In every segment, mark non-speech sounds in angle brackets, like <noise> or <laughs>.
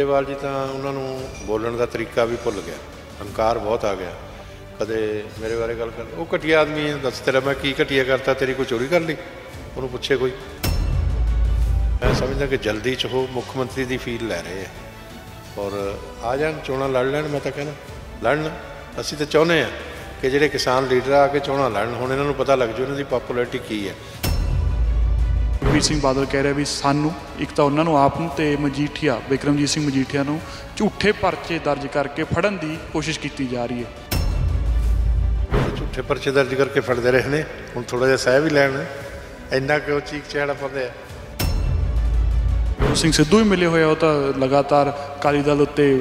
ਜੇਵਾਲ ਜੀ ਤਾਂ ਉਹਨਾਂ ਨੂੰ ਬੋਲਣ ਦਾ ਤਰੀਕਾ ਵੀ ਭੁੱਲ ਗਿਆ ਹੰਕਾਰ ਬਹੁਤ ਆ ਗਿਆ ਕਦੇ ਮੇਰੇ ਬਾਰੇ ਗੱਲ ਕਰ ਉਹ ਘਟਿਆ ਆਦਮੀ ਹੈ ਦੱਸ ਤੇਰਾ ਮੈਂ ਕੀ ਘਟਿਆ ਕਰਤਾ ਤੇਰੀ ਕੋਈ ਚੋਰੀ ਕਰ ਲਈ ਉਹਨੂੰ ਪੁੱਛੇ ਕੋਈ ਮੈਂ ਸਮਝਦਾ ਕਿ ਜਲਦੀ ਚ ਉਹ ਮੁੱਖ ਮੰਤਰੀ ਦੀ ਫੀਲ ਲੈ ਰਹੇ ਆ ਔਰ ਆ ਜਾਣ ਚੋਣਾਂ ਲੜ ਲੈਣ ਮੈਂ ਤਾਂ ਕਹਿੰਦਾ ਲੜਨ ਅਸੀਂ ਤਾਂ ਚਾਹੁੰਦੇ ਆ ਕਿ ਜਿਹੜੇ ਕਿਸਾਨ ਲੀਡਰ ਆ ਕੇ ਚੋਣਾਂ ਲੜਨ ਹੁਣ ਇਹਨਾਂ ਨੂੰ ਪਤਾ ਲੱਗ ਜੂ ਇਹਨਾਂ ਦੀ ਪਪੂਲੈਰਿਟੀ ਕੀ ਹੈ ਗੁਰਮੀਤ ਸਿੰਘ ਬਾਦਲ ਕਹਿ ਰਿਹਾ ਵੀ ਸਾਨੂੰ ਇੱਕ ਤਾਂ ਉਹਨਾਂ ਨੂੰ ਆਪ ਨੂੰ ਤੇ ਮਜੀਠੀਆ ਵਿਕਰਮਜੀਤ ਸਿੰਘ ਮਜੀਠੀਆ ਨੂੰ ਝੂਠੇ ਪਰਚੇ ਦਰਜ ਕਰਕੇ ਫੜਨ ਦੀ ਕੋਸ਼ਿਸ਼ ਕੀਤੀ ਜਾ ਰਹੀ ਹੈ ਝੂਠੇ ਪਰਚੇ ਦਰਜ ਕਰਕੇ ਫੜਦੇ ਰਹੇ ਨੇ ਹੁਣ ਥੋੜਾ ਜਿਹਾ ਸਹਿ ਵੀ ਲੈਣ ਇੰਨਾ ਕਿ ਉਹ ਚੀਕ ਚਿਹੜਾ ਪਾਉਂਦੇ ਆ ਸਿੰਘ ਸਿੱਧੂ ਹੀ ਮਿਲੇ ਹੋਇਆ ਉਹ ਤਾਂ ਲਗਾਤਾਰ ਕਾਲੀ ਦਲ ਉੱਤੇ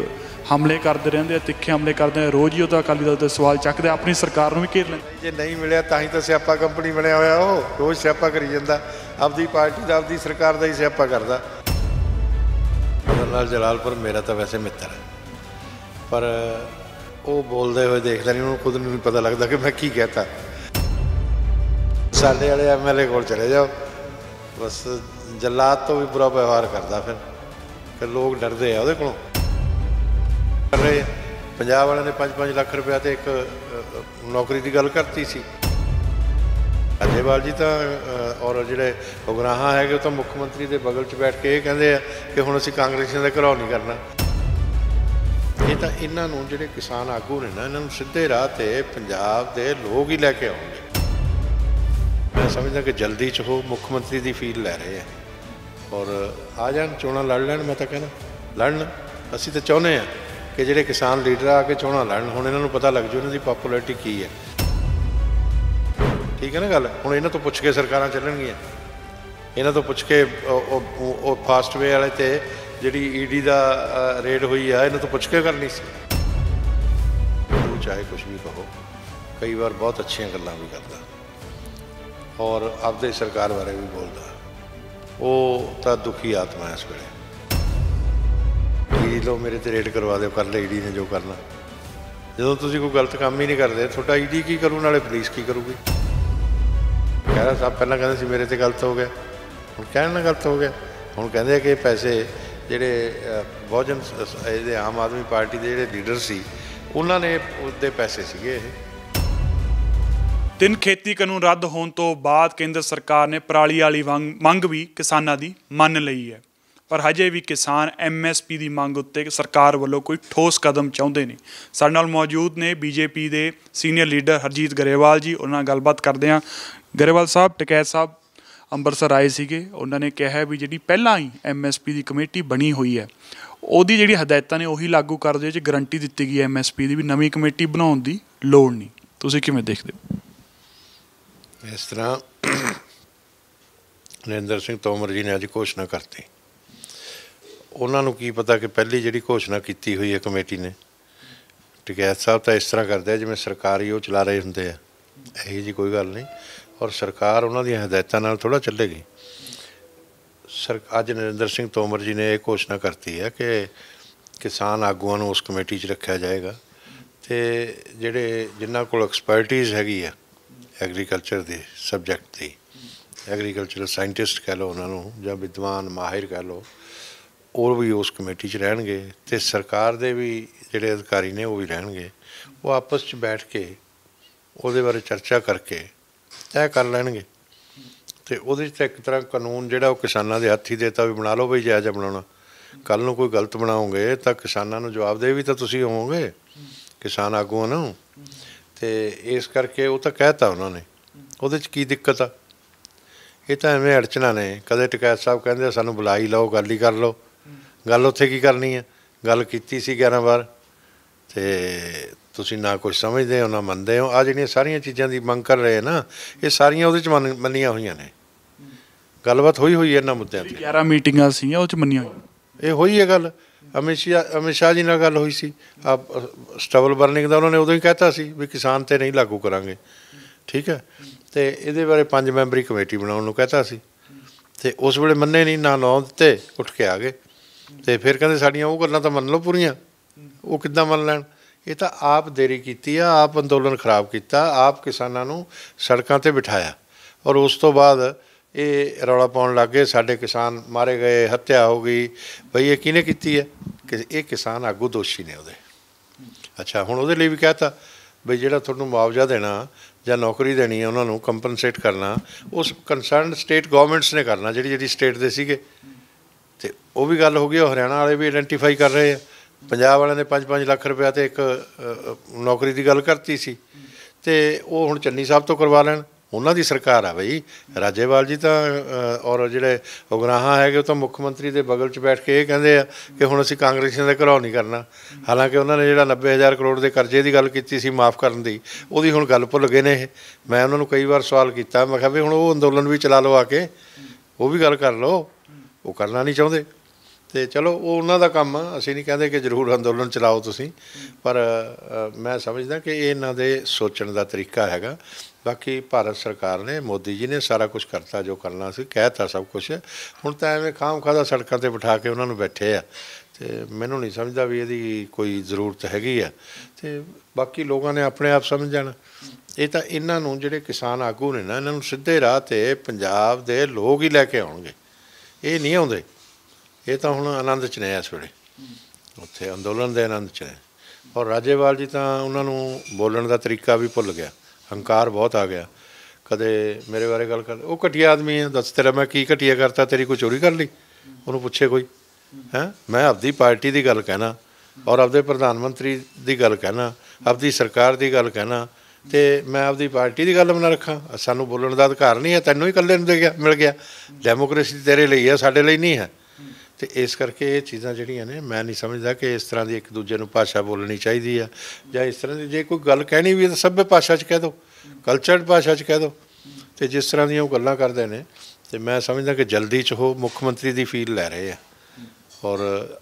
ਹਮਲੇ ਕਰਦੇ ਰਹਿੰਦੇ ਆ ਤਿੱਖੇ ਹਮਲੇ ਕਰਦੇ ਆ ਰੋਜ਼ ਹੀ ਉਹਦਾ ਅਕਾਲੀ ਦਲ ਦੇ ਸਵਾਲ ਚੱਕਦੇ ਆ ਆਪਣੀ ਸਰਕਾਰ ਨੂੰ ਵੀ ਘੇਰ ਲੈਂਦੇ ਜੇ ਨਹੀਂ ਮਿਲਿਆ ਤਾਂ ਹੀ ਤਾਂ ਸਿਆਪਾ ਕੰਪਨੀ ਬਣਿਆ ਹੋਇਆ ਉਹ ਰੋਜ਼ ਸਿਆਪਾ ਕਰੀ ਜਾਂਦਾ ਆਪਦੀ ਪਾਰਟੀ ਦਾ ਆਪਦੀ ਸਰਕਾਰ ਦਾ ਹੀ ਸਿਆਪਾ ਕਰਦਾ ਜਨਰਲ ਜਲਾਲਪੁਰ ਮੇਰਾ ਤਾਂ ਵੈਸੇ ਮਿੱਤਰ ਹੈ ਪਰ ਉਹ ਬੋਲਦੇ ਹੋਏ ਦੇਖਦਾ ਨਹੀਂ ਉਹਨੂੰ ਖੁਦ ਨੂੰ ਨਹੀਂ ਪਤਾ ਲੱਗਦਾ ਕਿ ਮੈਂ ਕੀ ਕਹਤਾ ਸਾਡੇ ਵਾਲੇ ਐਮਐਲਏ ਕੋਲ ਚਲੇ ਜਾਓ ਬਸ ਜਲਾਦ ਤੋਂ ਵੀ ਬੁਰਾ ਵਿਵਹਾਰ ਕਰਦਾ ਫਿਰ ਫਿਰ ਲੋਕ ਡਰਦੇ ਆ ਉਹਦੇ ਕੋਲੋਂ ਕਰ ਰਹੇ ਪੰਜਾਬ ਵਾਲਿਆਂ ਨੇ 5-5 ਲੱਖ ਰੁਪਏ ਤੇ ਇੱਕ ਨੌਕਰੀ ਦੀ ਗੱਲ ਕਰਤੀ ਸੀ ਅਜੇਵਾਲ ਜੀ ਤਾਂ ਔਰ ਜਿਹੜੇ ਉਗਰਾਹਾ ਹੈਗੇ ਉਹ ਤਾਂ ਮੁੱਖ ਮੰਤਰੀ ਦੇ ਬਗਲ 'ਚ ਬੈਠ ਕੇ ਇਹ ਕਹਿੰਦੇ ਆ ਕਿ ਹੁਣ ਅਸੀਂ ਕਾਂਗਰਸੀਆਂ ਦਾ ਘਰਾਉ ਨਹੀਂ ਕਰਨਾ ਇਹ ਤਾਂ ਇਹਨਾਂ ਨੂੰ ਜਿਹੜੇ ਕਿਸਾਨ ਆਗੂ ਨੇ ਨਾ ਇਹਨਾਂ ਨੂੰ ਸਿੱਧੇ ਰਾਹ ਤੇ ਪੰਜਾਬ ਦੇ ਲੋਕ ਹੀ ਲੈ ਕੇ ਆਉਣਗੇ ਮੈਂ ਸਮਝਦਾ ਕਿ ਜਲਦੀ 'ਚ ਉਹ ਮੁੱਖ ਮੰਤਰੀ ਦੀ ਫੀਲ ਲੈ ਰਹੇ ਆ ਔਰ ਆ ਜਾਣ ਚੋਣਾਂ ਲੜ ਲੈਣ ਮੈਂ ਤਾਂ ਕਹਿੰਦਾ ਲੜਨ ਅਸੀਂ ਤਾਂ ਚਾਹੁੰਦੇ ਆ ਕਿ ਜਿਹੜੇ ਕਿਸਾਨ ਲੀਡਰ ਆ ਕੇ ਚੋਣਾਂ ਲੜਨ ਹੁਣ ਇਹਨਾਂ ਨੂੰ ਪਤਾ ਲੱਗ ਜੂ ਇਹਨਾਂ ਦੀ ਪਪੂਲੈਰਿਟੀ ਕੀ ਹੈ ਠੀਕ ਹੈ ਨਾ ਗੱਲ ਹੁਣ ਇਹਨਾਂ ਤੋਂ ਪੁੱਛ ਕੇ ਸਰਕਾਰਾਂ ਚੱਲਣਗੀਆਂ ਇਹਨਾਂ ਤੋਂ ਪੁੱਛ ਕੇ ਉਹ ਵੇ ਵਾਲੇ ਤੇ ਜਿਹੜੀ ਈਡੀ e ਦਾ ਰੇਡ ਹੋਈ ਆ ਇਹਨਾਂ ਤੋਂ ਪੁੱਛ ਕੇ ਕਰਨੀ ਸੀ ਤੂੰ ਚਾਹੇ ਕੁਝ ਵੀ ਕਹੋ ਕਈ ਵਾਰ ਬਹੁਤ ਅੱਛੀਆਂ ਗੱਲਾਂ ਵੀ ਕਰਦਾ ਔਰ ਆਪਦੇ ਸਰਕਾਰ ਬਾਰੇ ਵੀ ਬੋਲਦਾ ਉਹ ਤਾਂ ਦੁਖੀ ਆਤਮਾ ਹੈ ਇਸ ਵੇਲੇ ਤੁਸੀਂ ਲਓ ਮੇਰੇ ਤੇ ਰੇਡ ਕਰਵਾ ਦਿਓ ਕਰ ਲੈ ਈਡੀ ਨੇ ਜੋ ਕਰਨਾ ਜਦੋਂ ਤੁਸੀਂ ਕੋਈ ਗਲਤ ਕੰਮ ਹੀ ਨਹੀਂ ਕਰਦੇ ਤੁਹਾਡਾ ਈਡੀ ਕੀ ਕਰੂ ਨਾਲੇ ਪੁਲਿਸ ਕੀ ਕਰੂਗੀ ਕਹਿੰਦਾ ਰਿਹਾ ਸਾਹਿਬ ਪਹਿਲਾਂ ਕਹਿੰਦੇ ਸੀ ਮੇਰੇ ਤੇ ਗਲਤ ਹੋ ਗਿਆ ਹੁਣ ਕਹਿਣ ਨਾਲ ਗਲਤ ਹੋ ਗਿਆ ਹੁਣ ਕਹਿੰਦੇ ਕਿ ਪੈਸੇ ਜਿਹੜੇ ਬਹੁਜਨ ਇਹਦੇ ਆਮ ਆਦਮੀ ਪਾਰਟੀ ਦੇ ਜਿਹੜੇ ਲੀਡਰ ਸੀ ਉਹਨਾਂ ਨੇ ਉਹਦੇ ਪੈਸੇ ਸੀਗੇ ਇਹ ਤਿੰਨ ਖੇਤੀ ਕਾਨੂੰਨ ਰੱਦ ਹੋਣ ਤੋਂ ਬਾਅਦ ਕੇਂਦਰ ਸਰਕਾਰ ਨੇ ਪਰਾਲੀ ਵਾਲੀ ਮੰਗ ਵੀ ਕਿਸਾਨਾਂ ਦੀ ਮੰਨ ਲਈ ਹੈ ਪਰ ਹਜੇ ਵੀ ਕਿਸਾਨ ਐਮਐਸਪੀ ਦੀ ਮੰਗ ਉੱਤੇ ਸਰਕਾਰ ਵੱਲੋਂ ਕੋਈ ਠੋਸ ਕਦਮ ਚਾਹੁੰਦੇ ਨਹੀਂ ਸਾਡੇ ਨਾਲ ਮੌਜੂਦ ਨੇ ਬੀਜੇਪੀ ਦੇ ਸੀਨੀਅਰ ਲੀਡਰ ਹਰਜੀਤ ਗਰੇਵਾਲ ਜੀ ਉਹਨਾਂ ਨਾਲ ਗੱਲਬਾਤ ਕਰਦੇ ਹਾਂ ਗਰੇਵਾਲ ਸਾਹਿਬ ਟਕੈਤ ਸਾਹਿਬ ਅੰਮ੍ਰਿਤਸਰ ਆਏ ਸੀਗੇ ਉਹਨਾਂ ਨੇ ਕਿਹਾ ਵੀ ਜਿਹੜੀ ਪਹਿਲਾਂ ਹੀ ਐਮਐਸਪੀ ਦੀ ਕਮੇਟੀ ਬਣੀ ਹੋਈ ਹੈ ਉਹਦੀ ਜਿਹੜੀ ਹਦਾਇਤਾਂ ਨੇ ਉਹੀ ਲਾਗੂ ਕਰ ਦਿਓ ਜੇ ਗਾਰੰਟੀ ਦਿੱਤੀ ਗਈ ਐਮਐਸਪੀ ਦੀ ਵੀ ਨਵੀਂ ਕਮੇਟੀ ਬਣਾਉਣ ਦੀ ਲੋੜ ਨਹੀਂ ਤੁਸੀਂ ਕਿਵੇਂ ਦੇਖਦੇ ਹੋ ਇਸ ਤਰ੍ਹਾਂ ਨਰਿੰਦਰ ਸਿੰਘ ਤੋਮਰ ਜੀ ਨੇ ਅੱਜ ਘੋਸ਼ਣਾ ਕਰਤੀ ਉਹਨਾਂ ਨੂੰ ਕੀ ਪਤਾ ਕਿ ਪਹਿਲੀ ਜਿਹੜੀ ਘੋਸ਼ਣਾ ਕੀਤੀ ਹੋਈ ਹੈ ਕਮੇਟੀ ਨੇ ਟਿਕੈਤ ਸਾਹਿਬ ਤਾਂ ਇਸ ਤਰ੍ਹਾਂ ਕਰਦੇ ਆ ਜਿਵੇਂ ਸਰਕਾਰੀ ਉਹ ਚਲਾ ਰਹੇ ਹੁੰਦੇ ਆ ਇਹ ਜੀ ਕੋਈ ਗੱਲ ਨਹੀਂ ਔਰ ਸਰਕਾਰ ਉਹਨਾਂ ਦੀਆਂ ਹਦਾਇਤਾਂ ਨਾਲ ਥੋੜਾ ਚੱਲੇਗੀ ਸਰ ਅੱਜ ਨਰਿੰਦਰ ਸਿੰਘ ਤੋਮਰ ਜੀ ਨੇ ਇਹ ਘੋਸ਼ਣਾ ਕਰਤੀ ਹੈ ਕਿ ਕਿਸਾਨ ਆਗੂਆਂ ਨੂੰ ਉਸ ਕਮੇਟੀ 'ਚ ਰੱਖਿਆ ਜਾਏਗਾ ਤੇ ਜਿਹੜੇ ਜਿਨ੍ਹਾਂ ਕੋਲ ਐਕਸਪਰਟਿਜ਼ ਹੈਗੀ ਆ ਐਗਰੀਕਲਚਰ ਦੇ ਸਬਜੈਕਟ ਦੀ ਐਗਰੀਕਲਚਰਲ ਸਾਇੰਟਿਸਟ ਕਹ ਲਓ ਉਹਨਾਂ ਨੂੰ ਜਾਂ ਵਿਦਵਾਨ ਮਾਹਿਰ ਕਹ ਲਓ ਉਹ ਵੀ ਉਸ ਕਮੇਟੀ 'ਚ ਰਹਿਣਗੇ ਤੇ ਸਰਕਾਰ ਦੇ ਵੀ ਜਿਹੜੇ ਅਧਿਕਾਰੀ ਨੇ ਉਹ ਵੀ ਰਹਿਣਗੇ ਉਹ ਆਪਸ 'ਚ ਬੈਠ ਕੇ ਉਹਦੇ ਬਾਰੇ ਚਰਚਾ ਕਰਕੇ ਤੈਅ ਕਰ ਲੈਣਗੇ ਤੇ ਉਹਦੇ 'ਚ ਇੱਕ ਤਰ੍ਹਾਂ ਕਾਨੂੰਨ ਜਿਹੜਾ ਉਹ ਕਿਸਾਨਾਂ ਦੇ ਹੱਥੀ ਦੇਤਾ ਵੀ ਬਣਾ ਲਓ ਬਈ ਜਾਇਜ਼ ਬਣਾਉਣਾ ਕੱਲ ਨੂੰ ਕੋਈ ਗਲਤ ਬਣਾਉਂਗੇ ਤਾਂ ਕਿਸਾਨਾਂ ਨੂੰ ਜਵਾਬ ਦੇ ਵੀ ਤਾਂ ਤੁਸੀਂ ਹੋਵੋਗੇ ਕਿਸਾਨ ਆਗੂ ਨਾ ਤੇ ਇਸ ਕਰਕੇ ਉਹ ਤਾਂ ਕਹਿਤਾ ਉਹਨਾਂ ਨੇ ਉਹਦੇ 'ਚ ਕੀ ਦਿੱਕਤ ਆ ਇਹ ਤਾਂ ਐਵੇਂ ਅੜਚਣਾ ਨੇ ਕਦੇ ਟਕੈਤ ਸਾਹਿਬ ਕਹਿੰਦੇ ਸਾਨੂੰ ਬੁਲਾਈ ਲਓ ਗੱਲ ਹੀ ਕਰ ਲਓ ਗੱਲ ਉੱਥੇ ਕੀ ਕਰਨੀ ਹੈ ਗੱਲ ਕੀਤੀ ਸੀ 11 ਵਾਰ ਤੇ ਤੁਸੀਂ ਨਾ ਕੁਝ ਸਮਝਦੇ ਹੋ ਨਾ ਮੰਨਦੇ ਹੋ ਆ ਜਿਹੜੀਆਂ ਸਾਰੀਆਂ ਚੀਜ਼ਾਂ ਦੀ ਮੰਗ ਕਰ ਰਹੇ ਨਾ ਇਹ ਸਾਰੀਆਂ ਉਹਦੇ ਚ ਮੰਨੀਆਂ ਹੋਈਆਂ ਨੇ ਗੱਲਬਾਤ ਹੋਈ ਹੋਈ ਹੈ ਇਹਨਾਂ ਮੁੱਦਿਆਂ ਤੇ 11 ਮੀਟਿੰਗਾਂ ਸੀ ਉਹ ਚ ਮੰਨੀਆਂ ਹੋਈਆਂ ਇਹ ਹੋਈ ਹੈ ਗੱਲ ਅਮਿਸ਼ਾ ਅਮੇਸ਼ਾ ਜੀ ਨਾਲ ਗੱਲ ਹੋਈ ਸੀ ਆ ਸਟਬਲ ਬਰਨਿੰਗ ਦਾ ਉਹਨਾਂ ਨੇ ਉਦੋਂ ਹੀ ਕਹਿਤਾ ਸੀ ਵੀ ਕਿਸਾਨ ਤੇ ਨਹੀਂ ਲਾਗੂ ਕਰਾਂਗੇ ਠੀਕ ਹੈ ਤੇ ਇਹਦੇ ਬਾਰੇ ਪੰਜ ਮੈਂਬਰੀ ਕਮੇਟੀ ਬਣਾਉਣ ਨੂੰ ਕਹਿਤਾ ਸੀ ਤੇ ਉਸ ਵੇਲੇ ਮੰਨੇ ਨਹੀਂ ਨਾ ਨੌ ਦਿੱਤੇ ਉੱਠ ਕੇ ਆ ਗਏ ਤੇ ਫਿਰ ਕਹਿੰਦੇ ਸਾਡੀਆਂ ਉਹ ਗੱਲਾਂ ਤਾਂ ਮੰਨ ਲਓ ਪੂਰੀਆਂ ਉਹ ਕਿੱਦਾਂ ਮੰਨ ਲੈਣ ਇਹ ਤਾਂ ਆਪ ਦੇਰੀ ਕੀਤੀ ਆ ਆਪ ਅੰਦੋਲਨ ਖਰਾਬ ਕੀਤਾ ਆਪ ਕਿਸਾਨਾਂ ਨੂੰ ਸੜਕਾਂ ਤੇ ਬਿਠਾਇਆ ਔਰ ਉਸ ਤੋਂ ਬਾਅਦ ਇਹ ਰੌਲਾ ਪਾਉਣ ਲੱਗੇ ਸਾਡੇ ਕਿਸਾਨ ਮਾਰੇ ਗਏ ਹੱਤਿਆ ਹੋ ਗਈ ਭਈ ਇਹ ਕਿਹਨੇ ਕੀਤੀ ਹੈ ਕਿ ਇਹ ਕਿਸਾਨ ਆਗੂ ਦੋਸ਼ੀ ਨੇ ਉਹਦੇ ਅੱਛਾ ਹੁਣ ਉਹਦੇ ਲਈ ਵੀ ਕਹਤਾ ਭਈ ਜਿਹੜਾ ਤੁਹਾਨੂੰ ਮੁਆਵਜ਼ਾ ਦੇਣਾ ਜਾਂ ਨੌਕਰੀ ਦੇਣੀ ਹੈ ਉਹਨਾਂ ਨੂੰ ਕੰਪਨਸੇਟ ਕਰਨਾ ਉਸ ਕਨਸਰਨਡ ਸਟੇਟ ਗਵਰਨਮੈਂਟਸ ਨੇ ਕਰਨਾ ਜਿਹੜੀ ਜਿਹੜੀ ਸਟੇਟ ਦੇ ਸੀਗੇ ਤੇ ਉਹ ਵੀ ਗੱਲ ਹੋ ਗਈ ਉਹ ਹਰਿਆਣਾ ਵਾਲੇ ਵੀ ਆਇਡੈਂਟੀਫਾਈ ਕਰ ਰਹੇ ਆ ਪੰਜਾਬ ਵਾਲਿਆਂ ਨੇ 5-5 ਲੱਖ ਰੁਪਏ ਤੇ ਇੱਕ ਨੌਕਰੀ ਦੀ ਗੱਲ ਕਰਤੀ ਸੀ ਤੇ ਉਹ ਹੁਣ ਚੰਨੀ ਸਾਹਿਬ ਤੋਂ ਕਰਵਾ ਲੈਣ ਉਹਨਾਂ ਦੀ ਸਰਕਾਰ ਆ ਬਈ ਰਾਜੇਵਾਲ ਜੀ ਤਾਂ ਔਰ ਜਿਹੜੇ ਉਗਰਾਹਾਂ ਹੈਗੇ ਉਹ ਤਾਂ ਮੁੱਖ ਮੰਤਰੀ ਦੇ ਬਗਲ 'ਚ ਬੈਠ ਕੇ ਇਹ ਕਹਿੰਦੇ ਆ ਕਿ ਹੁਣ ਅਸੀਂ ਕਾਂਗਰਸੀਆਂ ਦਾ ਘਰਾਉ ਨਹੀਂ ਕਰਨਾ ਹਾਲਾਂਕਿ ਉਹਨਾਂ ਨੇ ਜਿਹੜਾ 90000 ਕਰੋੜ ਦੇ ਕਰਜ਼ੇ ਦੀ ਗੱਲ ਕੀਤੀ ਸੀ ਮਾਫ ਕਰਨ ਦੀ ਉਹਦੀ ਹੁਣ ਗੱਲ ਭੁੱਲ ਗਏ ਨੇ ਇਹ ਮੈਂ ਉਹਨਾਂ ਨੂੰ ਕਈ ਵਾਰ ਸਵਾਲ ਕੀਤਾ ਮੈਂ ਕਿਹਾ ਵੀ ਹੁਣ ਉਹ ਅੰਦੋਲਨ ਵੀ ਚਲਾ ਲਓ ਆ ਕੇ ਉਹ ਵੀ ਗੱਲ ਕਰ ਲਓ ਉਹ ਕਰਨਾ ਨਹੀਂ ਚਾਹੁੰਦੇ ਤੇ ਚਲੋ ਉਹ ਉਹਨਾਂ ਦਾ ਕੰਮ ਆ ਅਸੀਂ ਨਹੀਂ ਕਹਿੰਦੇ ਕਿ ਜ਼ਰੂਰ ਅੰਦੋਲਨ ਚਲਾਓ ਤੁਸੀਂ ਪਰ ਮੈਂ ਸਮਝਦਾ ਕਿ ਇਹ ਇਹਨਾਂ ਦੇ ਸੋਚਣ ਦਾ ਤਰੀਕਾ ਹੈਗਾ ਬਾਕੀ ਭਾਰਤ ਸਰਕਾਰ ਨੇ ਮੋਦੀ ਜੀ ਨੇ ਸਾਰਾ ਕੁਝ ਕਰਤਾ ਜੋ ਕਰਨਾ ਸੀ ਕਹਿਤਾ ਸਭ ਕੁਝ ਹੁਣ ਤਾਂ ਐਵੇਂ ਖਾਮ ਖਾਦਾ ਸੜਕਾਂ ਤੇ ਬਿਠਾ ਕੇ ਉਹਨਾਂ ਨੂੰ ਬੈਠੇ ਆ ਤੇ ਮੈਨੂੰ ਨਹੀਂ ਸਮਝਦਾ ਵੀ ਇਹਦੀ ਕੋਈ ਜ਼ਰੂਰਤ ਹੈਗੀ ਆ ਤੇ ਬਾਕੀ ਲੋਕਾਂ ਨੇ ਆਪਣੇ ਆਪ ਸਮਝ ਜਾਣਾ ਇਹ ਤਾਂ ਇਹਨਾਂ ਨੂੰ ਜਿਹੜੇ ਕਿਸਾਨ ਆਗੂ ਨੇ ਨਾ ਇਹਨਾਂ ਨੂੰ ਸਿੱਧੇ ਰਾਹ ਤੇ ਪੰਜਾਬ ਦੇ ਲੋਕ ਹੀ ਲੈ ਕੇ ਆਉਣਗੇ ਇਹ ਨਹੀਂ ਆਉਂਦੇ ਇਹ ਤਾਂ ਹੁਣ ਆਨੰਦ ਚ ਨੇ ਇਸ ਵੇਲੇ ਉੱਥੇ ਅੰਦੋਲਨ ਦੇ ਆਨੰਦ ਚ ਨੇ ਔਰ ਰਾਜੇਵਾਲ ਜੀ ਤਾਂ ਉਹਨਾਂ ਨੂੰ ਬੋਲਣ ਦਾ ਤਰੀਕਾ ਵੀ ਭੁੱਲ ਗਿਆ ਹੰਕਾਰ ਬਹੁਤ ਆ ਗਿਆ ਕਦੇ ਮੇਰੇ ਬਾਰੇ ਗੱਲ ਕਰਦੇ ਉਹ ਘਟਿਆ ਆਦਮੀ ਹੈ ਦੱਸ ਤੇਰਾ ਮੈਂ ਕੀ ਘਟਿਆ ਕਰਤਾ ਤੇਰੀ ਕੋਈ ਚੋਰੀ ਕਰ ਲਈ ਉਹਨੂੰ ਪੁੱਛੇ ਕੋਈ ਹੈ ਮੈਂ ਆਪਦੀ ਪਾਰਟੀ ਦੀ ਗੱਲ ਕਹਿਣਾ ਔਰ ਆਪਦੇ ਪ੍ਰਧਾਨ ਮੰਤਰੀ ਦੀ ਗੱਲ ਕਹਿਣਾ ਆਪਦੀ ਸਰਕਾਰ ਦੀ ਗੱਲ ਕਹਿਣਾ ਤੇ ਮੈਂ ਆਪਦੀ ਪਾਰਟੀ ਦੀ ਗੱਲ ਮਨਾ ਰੱਖਾਂ ਸਾਨੂੰ ਬੋਲਣ ਦਾ ਅਧਿਕਾਰ ਨਹੀਂ ਹੈ ਤੈਨੂੰ ਹੀ ਇਕੱਲੇ ਨੂੰ ਦੇ ਗਿਆ ਮਿਲ ਗਿਆ ਡੈਮੋਕ੍ਰੇਸੀ ਤੇਰੇ ਲਈ ਹੈ ਸਾਡੇ ਲਈ ਨਹੀਂ ਹੈ ਤੇ ਇਸ ਕਰਕੇ ਇਹ ਚੀਜ਼ਾਂ ਜਿਹੜੀਆਂ ਨੇ ਮੈਂ ਨਹੀਂ ਸਮਝਦਾ ਕਿ ਇਸ ਤਰ੍ਹਾਂ ਦੀ ਇੱਕ ਦੂਜੇ ਨੂੰ ਭਾਸ਼ਾ ਬੋਲਣੀ ਚਾਹੀਦੀ ਆ ਜਾਂ ਇਸ ਤਰ੍ਹਾਂ ਦੀ ਜੇ ਕੋਈ ਗੱਲ ਕਹਿਣੀ ਵੀ ਤਾਂ ਸਭੇ ਭਾਸ਼ਾ 'ਚ ਕਹਿ ਦਿਓ ਕਲਚਰਡ ਭਾਸ਼ਾ 'ਚ ਕਹਿ ਦਿਓ ਤੇ ਜਿਸ ਤਰ੍ਹਾਂ ਦੀਆਂ ਉਹ ਗੱਲਾਂ ਕਰਦੇ ਨੇ ਤੇ ਮੈਂ ਸਮਝਦਾ ਕਿ ਜਲਦੀ 'ਚ ਉਹ ਮੁੱਖ ਮੰਤਰੀ ਦੀ ਫੀਲ ਲੈ ਰਹੇ ਆ ਔਰ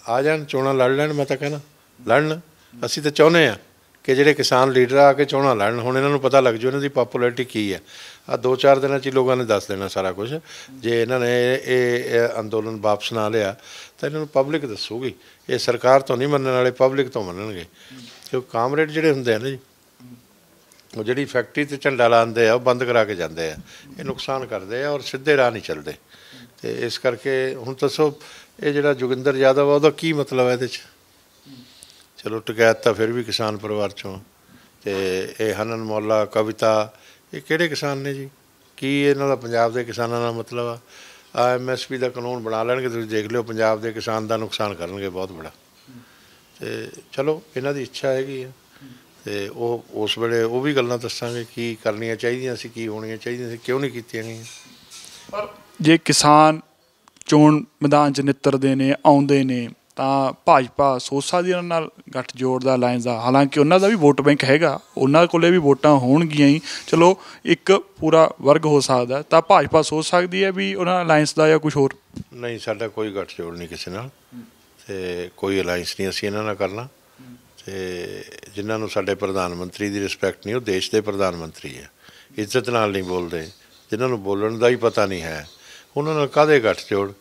ਆ ਜਾਣ ਚੋਣਾਂ ਲੜ ਲੈਣ ਮੈਂ ਤਾਂ ਕਹਿਣਾ ਲੜਨ ਅਸੀਂ ਤਾਂ ਚਾਹੁੰਦੇ ਆ ਕਿ ਜਿਹੜੇ ਕਿਸਾਨ ਲੀਡਰ ਆ ਕੇ ਚੋਣਾਂ ਲੜਨ ਹੁਣ ਇਹਨਾਂ ਨੂੰ ਪਤਾ ਲੱਗ ਜੂ ਇਹਨਾਂ ਦੀ ਪਪੂਲੈਰਿਟੀ ਕੀ ਹੈ ਆ ਦੋ ਚਾਰ ਦਿਨਾਂ 'ਚ ਹੀ ਲੋਕਾਂ ਨੇ ਦੱਸ ਦੇਣਾ ਸਾਰਾ ਕੁਝ ਜੇ ਇਹਨਾਂ ਨੇ ਇਹ ਅੰਦੋਲਨ ਵਾਪਸ ਨਾ ਲਿਆ ਤਾਂ ਇਹਨਾਂ ਨੂੰ ਪਬਲਿਕ ਦੱਸੂਗੀ ਇਹ ਸਰਕਾਰ ਤੋਂ ਨਹੀਂ ਮੰਨਣ ਵਾਲੇ ਪਬਲਿਕ ਤੋਂ ਮੰਨਣਗੇ ਕਿਉਂ ਕਾਮਰੇਡ ਜਿਹੜੇ ਹੁੰਦੇ ਆ ਨਾ ਜੀ ਉਹ ਜਿਹੜੀ ਫੈਕਟਰੀ ਤੇ ਝੰਡਾ ਲਾਉਂਦੇ ਆ ਉਹ ਬੰਦ ਕਰਾ ਕੇ ਜਾਂਦੇ ਆ ਇਹ ਨੁਕਸਾਨ ਕਰਦੇ ਆ ਔਰ ਸਿੱਧੇ ਰਾਹ ਨਹੀਂ ਚੱਲਦੇ ਤੇ ਇਸ ਕਰਕੇ ਹੁਣ ਦੱਸੋ ਇਹ ਜਿਹੜਾ ਜੋਗਿੰਦਰ ਯਾਦਵ ਉਹਦਾ ਕੀ ਮਤਲਬ ਹੈ ਇਹਦੇ 'ਚ ਚਲੋ ਟਿਕਾਇਤ ਤਾਂ ਫਿਰ ਵੀ ਕਿਸਾਨ ਪਰਿਵਾਰ ਚੋਂ ਤੇ ਇਹ ਹਨਨ ਮੌਲਾ ਕਵਿਤਾ ਇਹ ਕਿਹੜੇ ਕਿਸਾਨ ਨੇ ਜੀ ਕੀ ਇਹਨਾਂ ਦਾ ਪੰਜਾਬ ਦੇ ਕਿਸਾਨਾਂ ਨਾਲ ਮਤਲਬ ਆ ਐਮਐਸਪੀ ਦਾ ਕਾਨੂੰਨ ਬਣਾ ਲੈਣਗੇ ਤੁਸੀਂ ਦੇਖ ਲਿਓ ਪੰਜਾਬ ਦੇ ਕਿਸਾਨ ਦਾ ਨੁਕਸਾਨ ਕਰਨਗੇ ਬਹੁਤ ਬੜਾ ਤੇ ਚਲੋ ਇਹਨਾਂ ਦੀ ਇੱਛਾ ਹੈਗੀ ਆ ਤੇ ਉਹ ਉਸ ਵੇਲੇ ਉਹ ਵੀ ਗੱਲਾਂ ਦੱਸਾਂਗੇ ਕੀ ਕਰਨੀਆਂ ਚਾਹੀਦੀਆਂ ਸੀ ਕੀ ਹੋਣੀਆਂ ਚਾਹੀਦੀਆਂ ਸੀ ਕਿਉਂ ਨਹੀਂ ਕੀਤੀਆਂ ਗਈਆਂ ਪਰ ਜੇ ਕਿਸਾਨ ਚੋਣ ਮੈਦਾਨ 'ਚ ਨਿੱਤਰਦੇ ਨੇ ਆਉਂਦੇ ਨੇ ਤਾਂ ਭਾਜਪਾ ਸੋਸਾ ਦੀ ਨਾਲ ਗੱਠ ਜੋੜ ਦਾ ਦਾ ਹਾਲਾਂਕਿ ਉਹਨਾਂ ਦਾ ਵੀ ਵੋਟ ਬੈਂਕ ਹੈਗਾ ਉਹਨਾਂ ਕੋਲੇ ਵੀ ਵੋਟਾਂ ਹੋਣਗੀਆਂ ਹੀ ਚਲੋ ਇੱਕ ਪੂਰਾ ਵਰਗ ਹੋ ਸਕਦਾ ਤਾਂ ਭਾਜਪਾ ਸੋਚ ਸਕਦੀ ਹੈ ਵੀ ਉਹਨਾਂ ਅਲਾਈਅੰਸ ਦਾ ਜਾਂ ਕੁਝ ਹੋਰ ਨਹੀਂ ਸਾਡਾ ਕੋਈ ਗੱਠ ਜੋੜ ਨਹੀਂ ਕਿਸੇ ਨਾਲ ਤੇ ਕੋਈ ਅਲਾਈਅੰਸ ਨਹੀਂ ਅਸੀਂ ਇਹਨਾਂ ਨਾਲ ਕਰਨਾ ਤੇ ਜਿਨ੍ਹਾਂ ਨੂੰ ਸਾਡੇ ਪ੍ਰਧਾਨ ਮੰਤਰੀ ਦੀ ਰਿਸਪੈਕਟ ਨਹੀਂ ਉਹ ਦੇਸ਼ ਦੇ ਪ੍ਰਧਾਨ ਮੰਤਰੀ ਹੈ ਇੱਜ਼ਤ ਨਾਲ ਨਹੀਂ ਬੋਲਦੇ ਜਿਨ੍ਹਾਂ ਨੂੰ ਬੋਲਣ ਦਾ ਹੀ ਪਤਾ ਨਹੀਂ ਹੈ ਉਹਨਾਂ ਨਾਲ ਕਾਦੇ ਗੱਠ ਜੋੜ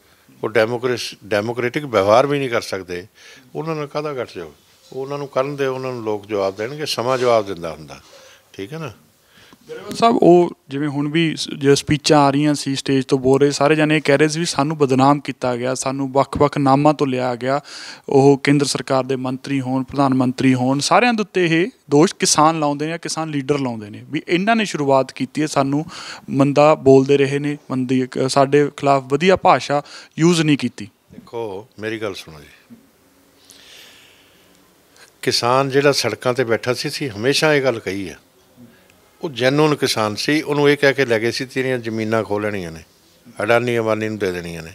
ਉਹ ਡੈਮੋਕ੍ਰੇਸੀ ਡੈਮੋਕ੍ਰੈਟਿਕ ਵਿਵਹਾਰ ਵੀ ਨਹੀਂ ਕਰ ਸਕਦੇ ਉਹਨਾਂ ਨਾਲ ਕਾਹਦਾ ਘਟ ਜਾਓ ਉਹਨਾਂ ਨੂੰ ਕਰਨ ਦੇ ਉਹਨਾਂ ਨੂੰ ਲੋਕ ਜਵਾਬ ਦੇਣਗੇ ਸਮਾਂ ਜਵਾਬ ਦਿੰਦਾ ਹੁੰਦਾ ਠੀਕ ਹੈ ਨਾ ਸਭ ਉਹ ਜਿਵੇਂ ਹੁਣ ਵੀ ਜੇ ਸਪੀਚਾਂ ਆ ਰਹੀਆਂ ਸੀ ਸਟੇਜ ਤੋਂ ਬੋਲ ਰਹੇ ਸਾਰੇ ਜਣੇ ਕਹਿ ਰਹੇ ਸੀ ਵੀ ਸਾਨੂੰ ਬਦਨਾਮ ਕੀਤਾ ਗਿਆ ਸਾਨੂੰ ਵੱਖ-ਵੱਖ ਨਾਮਾਂ ਤੋਂ ਲਿਆ ਗਿਆ ਉਹ ਕੇਂਦਰ ਸਰਕਾਰ ਦੇ ਮੰਤਰੀ ਹੋਣ ਪ੍ਰਧਾਨ ਮੰਤਰੀ ਹੋਣ ਸਾਰਿਆਂ ਦੇ ਉੱਤੇ ਇਹ ਦੋਸ਼ ਕਿਸਾਨ ਲਾਉਂਦੇ ਨੇ ਜਾਂ ਕਿਸਾਨ ਲੀਡਰ ਲਾਉਂਦੇ ਨੇ ਵੀ ਇਹਨਾਂ ਨੇ ਸ਼ੁਰੂਆਤ ਕੀਤੀ ਹੈ ਸਾਨੂੰ ਮੰਦਾ ਬੋਲਦੇ ਰਹੇ ਨੇ ਮੰਦੀ ਸਾਡੇ ਖਿਲਾਫ ਵਧੀਆ ਭਾਸ਼ਾ ਯੂਜ਼ ਨਹੀਂ ਕੀਤੀ ਦੇਖੋ ਮੇਰੀ ਗੱਲ ਸੁਣੋ ਜੀ ਕਿਸਾਨ ਜਿਹੜਾ ਸੜਕਾਂ ਤੇ ਬੈਠਾ ਸੀ ਸੀ ਹਮੇਸ਼ਾ ਇਹ ਗੱਲ ਕਹੀ ਹੈ ਉਹ ਜੈਨੂਨ ਕਿਸਾਨ ਸੀ ਉਹਨੂੰ ਇਹ ਕਹਿ ਕੇ ਲੈ ਗਏ ਸੀ ਤੇਰੀਆਂ ਜ਼ਮੀਨਾਂ ਖੋ ਲੈਣੀਆਂ ਨੇ ਅਡਾਨੀ ਅਬਾਨੀ ਨੂੰ ਦੇ ਦੇਣੀਆਂ ਨੇ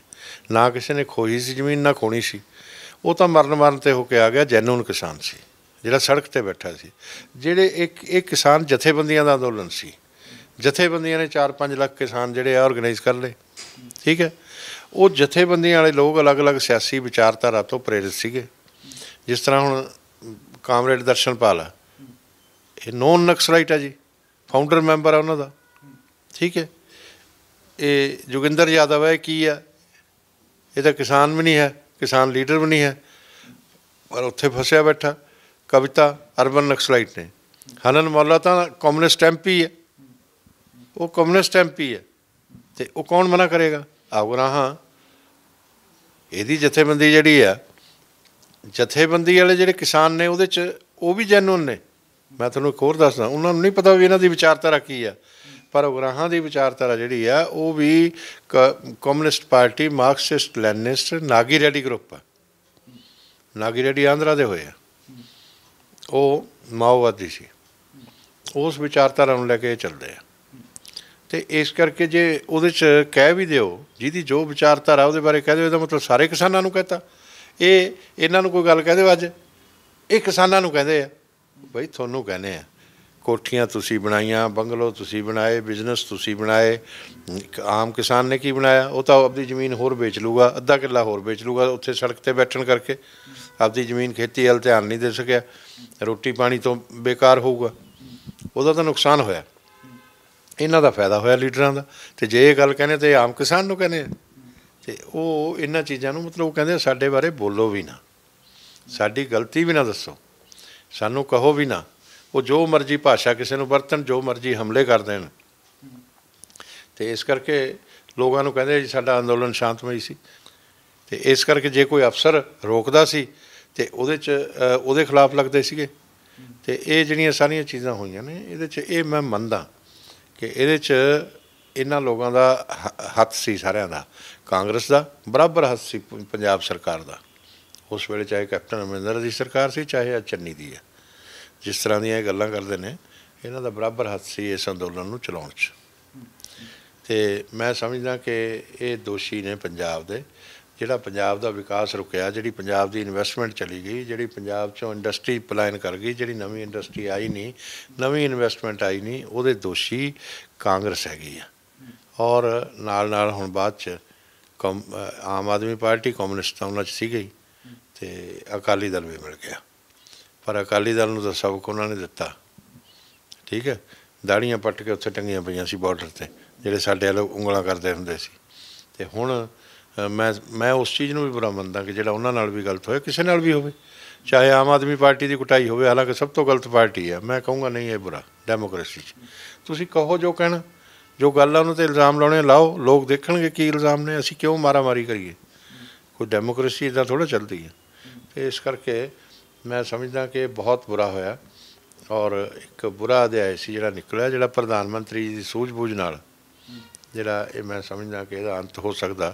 ਨਾ ਕਿਸੇ ਨੇ ਖੋਹੀ ਸੀ ਜ਼ਮੀਨ ਨਾ ਖੋਣੀ ਸੀ ਉਹ ਤਾਂ ਮਰਨ ਮਰਨ ਤੇ ਹੋ ਕੇ ਆ ਗਿਆ ਜੈਨੂਨ ਕਿਸਾਨ ਸੀ ਜਿਹੜਾ ਸੜਕ ਤੇ ਬੈਠਾ ਸੀ ਜਿਹੜੇ ਇੱਕ ਇਹ ਕਿਸਾਨ ਜਥੇਬੰਦੀਆਂ ਦਾ ਅੰਦੋਲਨ ਸੀ ਜਥੇਬੰਦੀਆਂ ਨੇ 4-5 ਲੱਖ ਕਿਸਾਨ ਜਿਹੜੇ ਆ ਆਰਗੇਨਾਈਜ਼ ਕਰ ਲਏ ਠੀਕ ਹੈ ਉਹ ਜਥੇਬੰਦੀਆਂ ਵਾਲੇ ਲੋਕ ਅਲੱਗ-ਅਲੱਗ ਸਿਆਸੀ ਵਿਚਾਰਧਾਰਾ ਤੋਂ ਪ੍ਰੇਰਿਤ ਸੀਗੇ ਜਿਸ ਤਰ੍ਹਾਂ ਹੁਣ ਕਾਮਰੇਡ ਦਰਸ਼ਨਪਾਲ ਇਹ ਨੋਨ ਨਕਸਲਾਈਟ ਹੈ ਜੀ ਫਾਊਂਡਰ ਮੈਂਬਰ ਆ ਉਹਨਾਂ ਦਾ ਠੀਕ ਹੈ ਇਹ ਜੋਗਿੰਦਰ ਯਾਦਵ ਹੈ ਕੀ ਆ ਇਹ ਤਾਂ ਕਿਸਾਨ ਵੀ ਨਹੀਂ ਹੈ ਕਿਸਾਨ ਲੀਡਰ ਵੀ ਨਹੀਂ ਹੈ ਪਰ ਉੱਥੇ ਫਸਿਆ ਬੈਠਾ ਕਵਿਤਾ ਅਰਬਨ ਨਕਸਲਾਈਟ ਨੇ ਹਨਨ ਮੌਲਾ ਤਾਂ ਕਮਿਊਨਿਸਟ ਐਮਪੀ ਹੈ ਉਹ ਕਮਿਊਨਿਸਟ ਐਮਪੀ ਹੈ ਤੇ ਉਹ ਕੌਣ ਮਨਾ ਕਰੇਗਾ ਆਗਰਾਹਾਂ ਇਹਦੀ ਜਥੇਬੰਦੀ ਜਿਹੜੀ ਆ ਜਥੇਬੰਦੀ ਵਾਲੇ ਜਿਹੜੇ ਕਿਸਾਨ ਨੇ ਉਹਦੇ ਚ ਉਹ ਵੀ ਜੈਨੂਨ ਨੇ ਮੈਂ ਤੁਹਾਨੂੰ ਇੱਕ ਹੋਰ ਦੱਸਦਾ ਉਹਨਾਂ ਨੂੰ ਨਹੀਂ ਪਤਾ ਵੀ ਇਹਨਾਂ ਦੀ ਵਿਚਾਰਧਾਰਾ ਕੀ ਆ ਪਰ ਉਗਰਾਹਾਂ ਦੀ ਵਿਚਾਰਧਾਰਾ ਜਿਹੜੀ ਆ ਉਹ ਵੀ communist party Marxist Leninist Nagi Reddy group ਆ ਨਾਗੀ ਰੈਡੀ ਆਂਧਰਾ ਦੇ ਹੋਏ ਆ ਉਹ ਮਾਓਵਾਦੀ ਸੀ ਉਸ ਵਿਚਾਰਧਾਰਾ ਨੂੰ ਲੈ ਕੇ ਚੱਲਦੇ ਆ ਤੇ ਇਸ ਕਰਕੇ ਜੇ ਉਹਦੇ ਚ ਕਹਿ ਵੀ ਦਿਓ ਜਿਹਦੀ ਜੋ ਵਿਚਾਰਧਾਰਾ ਉਹਦੇ ਬਾਰੇ ਕਹਿ ਦਿਓ ਮਤਲਬ ਸਾਰੇ ਕਿਸਾਨਾਂ ਨੂੰ ਕਹਤਾ ਇਹ ਇਹਨਾਂ ਨੂੰ ਕੋਈ ਗੱਲ ਕਹਦੇ ਅੱਜ ਇਹ ਕਿਸਾਨਾਂ ਨੂੰ ਕਹਿੰਦੇ ਆ ਬਈ ਤੁਹਾਨੂੰ ਕਹਨੇ ਆ ਕੋਠੀਆਂ ਤੁਸੀਂ ਬਣਾਈਆਂ ਬੰਗਲੋ ਤੁਸੀਂ ਬਣਾਏ ਬਿਜ਼ਨਸ ਤੁਸੀਂ ਬਣਾਏ ਆਮ ਕਿਸਾਨ ਨੇ ਕੀ ਬਣਾਇਆ ਉਹ ਤਾਂ ਆਪਣੀ ਜ਼ਮੀਨ ਹੋਰ ਵੇਚ ਲੂਗਾ ਅੱਧਾ ਕਿੱਲਾ ਹੋਰ ਵੇਚ ਲੂਗਾ ਉੱਥੇ ਸੜਕ ਤੇ ਬੈਠਣ ਕਰਕੇ ਆਪਣੀ ਜ਼ਮੀਨ ਖੇਤੀ ਹਲ ਧਿਆਨ ਨਹੀਂ ਦੇ ਸਕਿਆ ਰੋਟੀ ਪਾਣੀ ਤੋਂ ਬੇਕਾਰ ਹੋਊਗਾ ਉਹਦਾ ਤਾਂ ਨੁਕਸਾਨ ਹੋਇਆ ਇਹਨਾਂ ਦਾ ਫਾਇਦਾ ਹੋਇਆ ਲੀਡਰਾਂ ਦਾ ਤੇ ਜੇ ਇਹ ਗੱਲ ਕਹਿੰਦੇ ਤੇ ਆਮ ਕਿਸਾਨ ਨੂੰ ਕਹਿੰਦੇ ਤੇ ਉਹ ਇਹਨਾਂ ਚੀਜ਼ਾਂ ਨੂੰ ਮਤਲਬ ਉਹ ਕਹਿੰਦੇ ਸਾਡੇ ਬਾਰੇ ਬੋਲੋ ਵੀ ਨਾ ਸਾਡੀ ਗਲਤੀ ਵੀ ਨਾ ਦੱਸੋ ਸਾਨੂੰ ਕਹੋ ਵੀ ਨਾ ਉਹ ਜੋ ਮਰਜ਼ੀ ਭਾਸ਼ਾ ਕਿਸੇ ਨੂੰ ਵਰਤਣ ਜੋ ਮਰਜ਼ੀ ਹਮਲੇ ਕਰ ਦੇਣ ਤੇ ਇਸ ਕਰਕੇ ਲੋਕਾਂ ਨੂੰ ਕਹਿੰਦੇ ਜੀ ਸਾਡਾ ਅੰਦੋਲਨ ਸ਼ਾਂਤਮਈ ਸੀ ਤੇ ਇਸ ਕਰਕੇ ਜੇ ਕੋਈ ਅਫਸਰ ਰੋਕਦਾ ਸੀ ਤੇ ਉਹਦੇ ਚ ਉਹਦੇ ਖਿਲਾਫ ਲੱਗਦੇ ਸੀਗੇ ਤੇ ਇਹ ਜਿਹੜੀਆਂ ਸਾਰੀਆਂ ਚੀਜ਼ਾਂ ਹੋਈਆਂ ਨੇ ਇਹਦੇ ਚ ਇਹ ਮੈਂ ਮੰਨਦਾ ਕਿ ਇਹਦੇ ਚ ਇਹਨਾਂ ਲੋਕਾਂ ਦਾ ਹੱਥ ਸੀ ਸਾਰਿਆਂ ਦਾ ਕਾਂਗਰਸ ਦਾ ਬਰਾਬਰ ਹੱਥ ਸੀ ਪੰਜਾਬ ਸਰਕਾਰ ਦਾ ਉਸ ਵੇਲੇ ਚਾਹੇ ਕੈਪਟਨ ਅਮਰਿੰਦਰ ਦੀ ਸਰਕਾਰ ਸੀ ਚਾਹੇ ਚੰਨੀ ਦੀ ਹੈ ਜਿਸ ਤਰ੍ਹਾਂ ਦੀਆਂ ਇਹ ਗੱਲਾਂ ਕਰਦੇ ਨੇ ਇਹਨਾਂ ਦਾ ਬਰਾਬਰ ਹੱਥ ਸੀ ਇਸ ਅੰਦੋਲਨ ਨੂੰ ਚਲਾਉਣ 'ਚ ਤੇ ਮੈਂ ਸਮਝਦਾ ਕਿ ਇਹ ਦੋਸ਼ੀ ਨੇ ਪੰਜਾਬ ਦੇ ਜਿਹੜਾ ਪੰਜਾਬ ਦਾ ਵਿਕਾਸ ਰੁਕਿਆ ਜਿਹੜੀ ਪੰਜਾਬ ਦੀ ਇਨਵੈਸਟਮੈਂਟ ਚਲੀ ਗਈ ਜਿਹੜੀ ਪੰਜਾਬ ਚੋਂ ਇੰਡਸਟਰੀ ਪਲਾਨ ਕਰ ਗਈ ਜਿਹੜੀ ਨਵੀਂ ਇੰਡਸਟਰੀ ਆਈ ਨਹੀਂ ਨਵੀਂ ਇਨਵੈਸਟਮੈਂਟ ਆਈ ਨਹੀਂ ਉਹਦੇ ਦੋਸ਼ੀ ਕਾਂਗਰਸ ਹੈਗੀ ਆ ਔਰ ਨਾਲ ਨਾਲ ਹੁਣ ਬਾਅਦ ਚ ਆਮ ਆਦਮੀ ਪਾਰਟੀ ਕਮਿਊਨਿਸਟਾਂ ਨਾਲ ਉਹਨਾਂ ਚ ਸੀ ਗਈ ਤੇ ਅਕਾਲੀ ਦਲ ਵੀ ਮਿਲ ਗਿਆ ਪਰ ਅਕਾਲੀ ਦਲ ਨੂੰ ਤਾਂ ਸਬਕ ਉਹਨਾਂ ਨੇ ਦਿੱਤਾ ਠੀਕ ਹੈ ਦਾੜੀਆਂ ਪੱਟ ਕੇ ਉੱਥੇ ਟੰਗੀਆਂ ਪਈਆਂ ਸੀ ਬਾਰਡਰ ਤੇ ਜਿਹੜੇ ਸਾਡੇ ਵਾਲੇ ਉਂਗਲਾਂ ਕਰਦੇ ਹੁੰਦੇ ਸੀ ਤੇ ਹੁਣ ਮੈਂ ਮੈਂ ਉਸ ਚੀਜ਼ ਨੂੰ ਵੀ ਬੁਰਾ ਮੰਨਦਾ ਕਿ ਜਿਹੜਾ ਉਹਨਾਂ ਨਾਲ ਵੀ ਗਲਤ ਹੋਇਆ ਕਿਸੇ ਨਾਲ ਵੀ ਹੋਵੇ ਚਾਹੇ ਆਮ ਆਦਮੀ ਪਾਰਟੀ ਦੀ ਕੁਟਾਈ ਹੋਵੇ ਹਾਲਾਂਕਿ ਸਭ ਤੋਂ ਗਲਤ ਪਾਰਟੀ ਹੈ ਮੈਂ ਕਹੂੰਗਾ ਨਹੀਂ ਇਹ ਬੁਰਾ ਡੈਮੋਕ੍ਰੇਸੀ 'ਚ ਤੁਸੀਂ ਕਹੋ ਜੋ ਕਹਿਣਾ ਜੋ ਗੱਲ ਆ ਉਹਨਾਂ ਤੇ ਇਲਜ਼ਾਮ ਲਾਉਣੇ ਲਾਓ ਲੋਕ ਦੇਖਣਗੇ ਕੀ ਇਲਜ਼ਾਮ ਨੇ ਅਸੀਂ ਕਿਉਂ ਮਾਰਾ ਮਾਰੀ ਕਰੀਏ ਕੋਈ ਡੈਮੋਕ੍ਰੇਸੀ ਇਦਾਂ ਥੋੜਾ ਚੱਲਦੀ ਹੈ ਤੇ ਇਸ ਕਰਕੇ ਮੈਂ ਸਮਝਦਾ ਕਿ ਬਹੁਤ ਬੁਰਾ ਹੋਇਆ ਔਰ ਇੱਕ ਬੁਰਾ ਅਧਿਆਇ ਸੀ ਜਿਹੜਾ ਨਿਕਲਿਆ ਜਿਹੜਾ ਪ੍ਰਧਾਨ ਮੰਤਰੀ ਦੀ ਸੂਝ-ਬੂਝ ਨਾਲ ਜਿਹੜਾ ਇਹ ਮੈਂ ਸਮਝਦਾ ਕਿ ਇਹਦਾ ਅੰਤ ਹੋ ਸਕਦਾ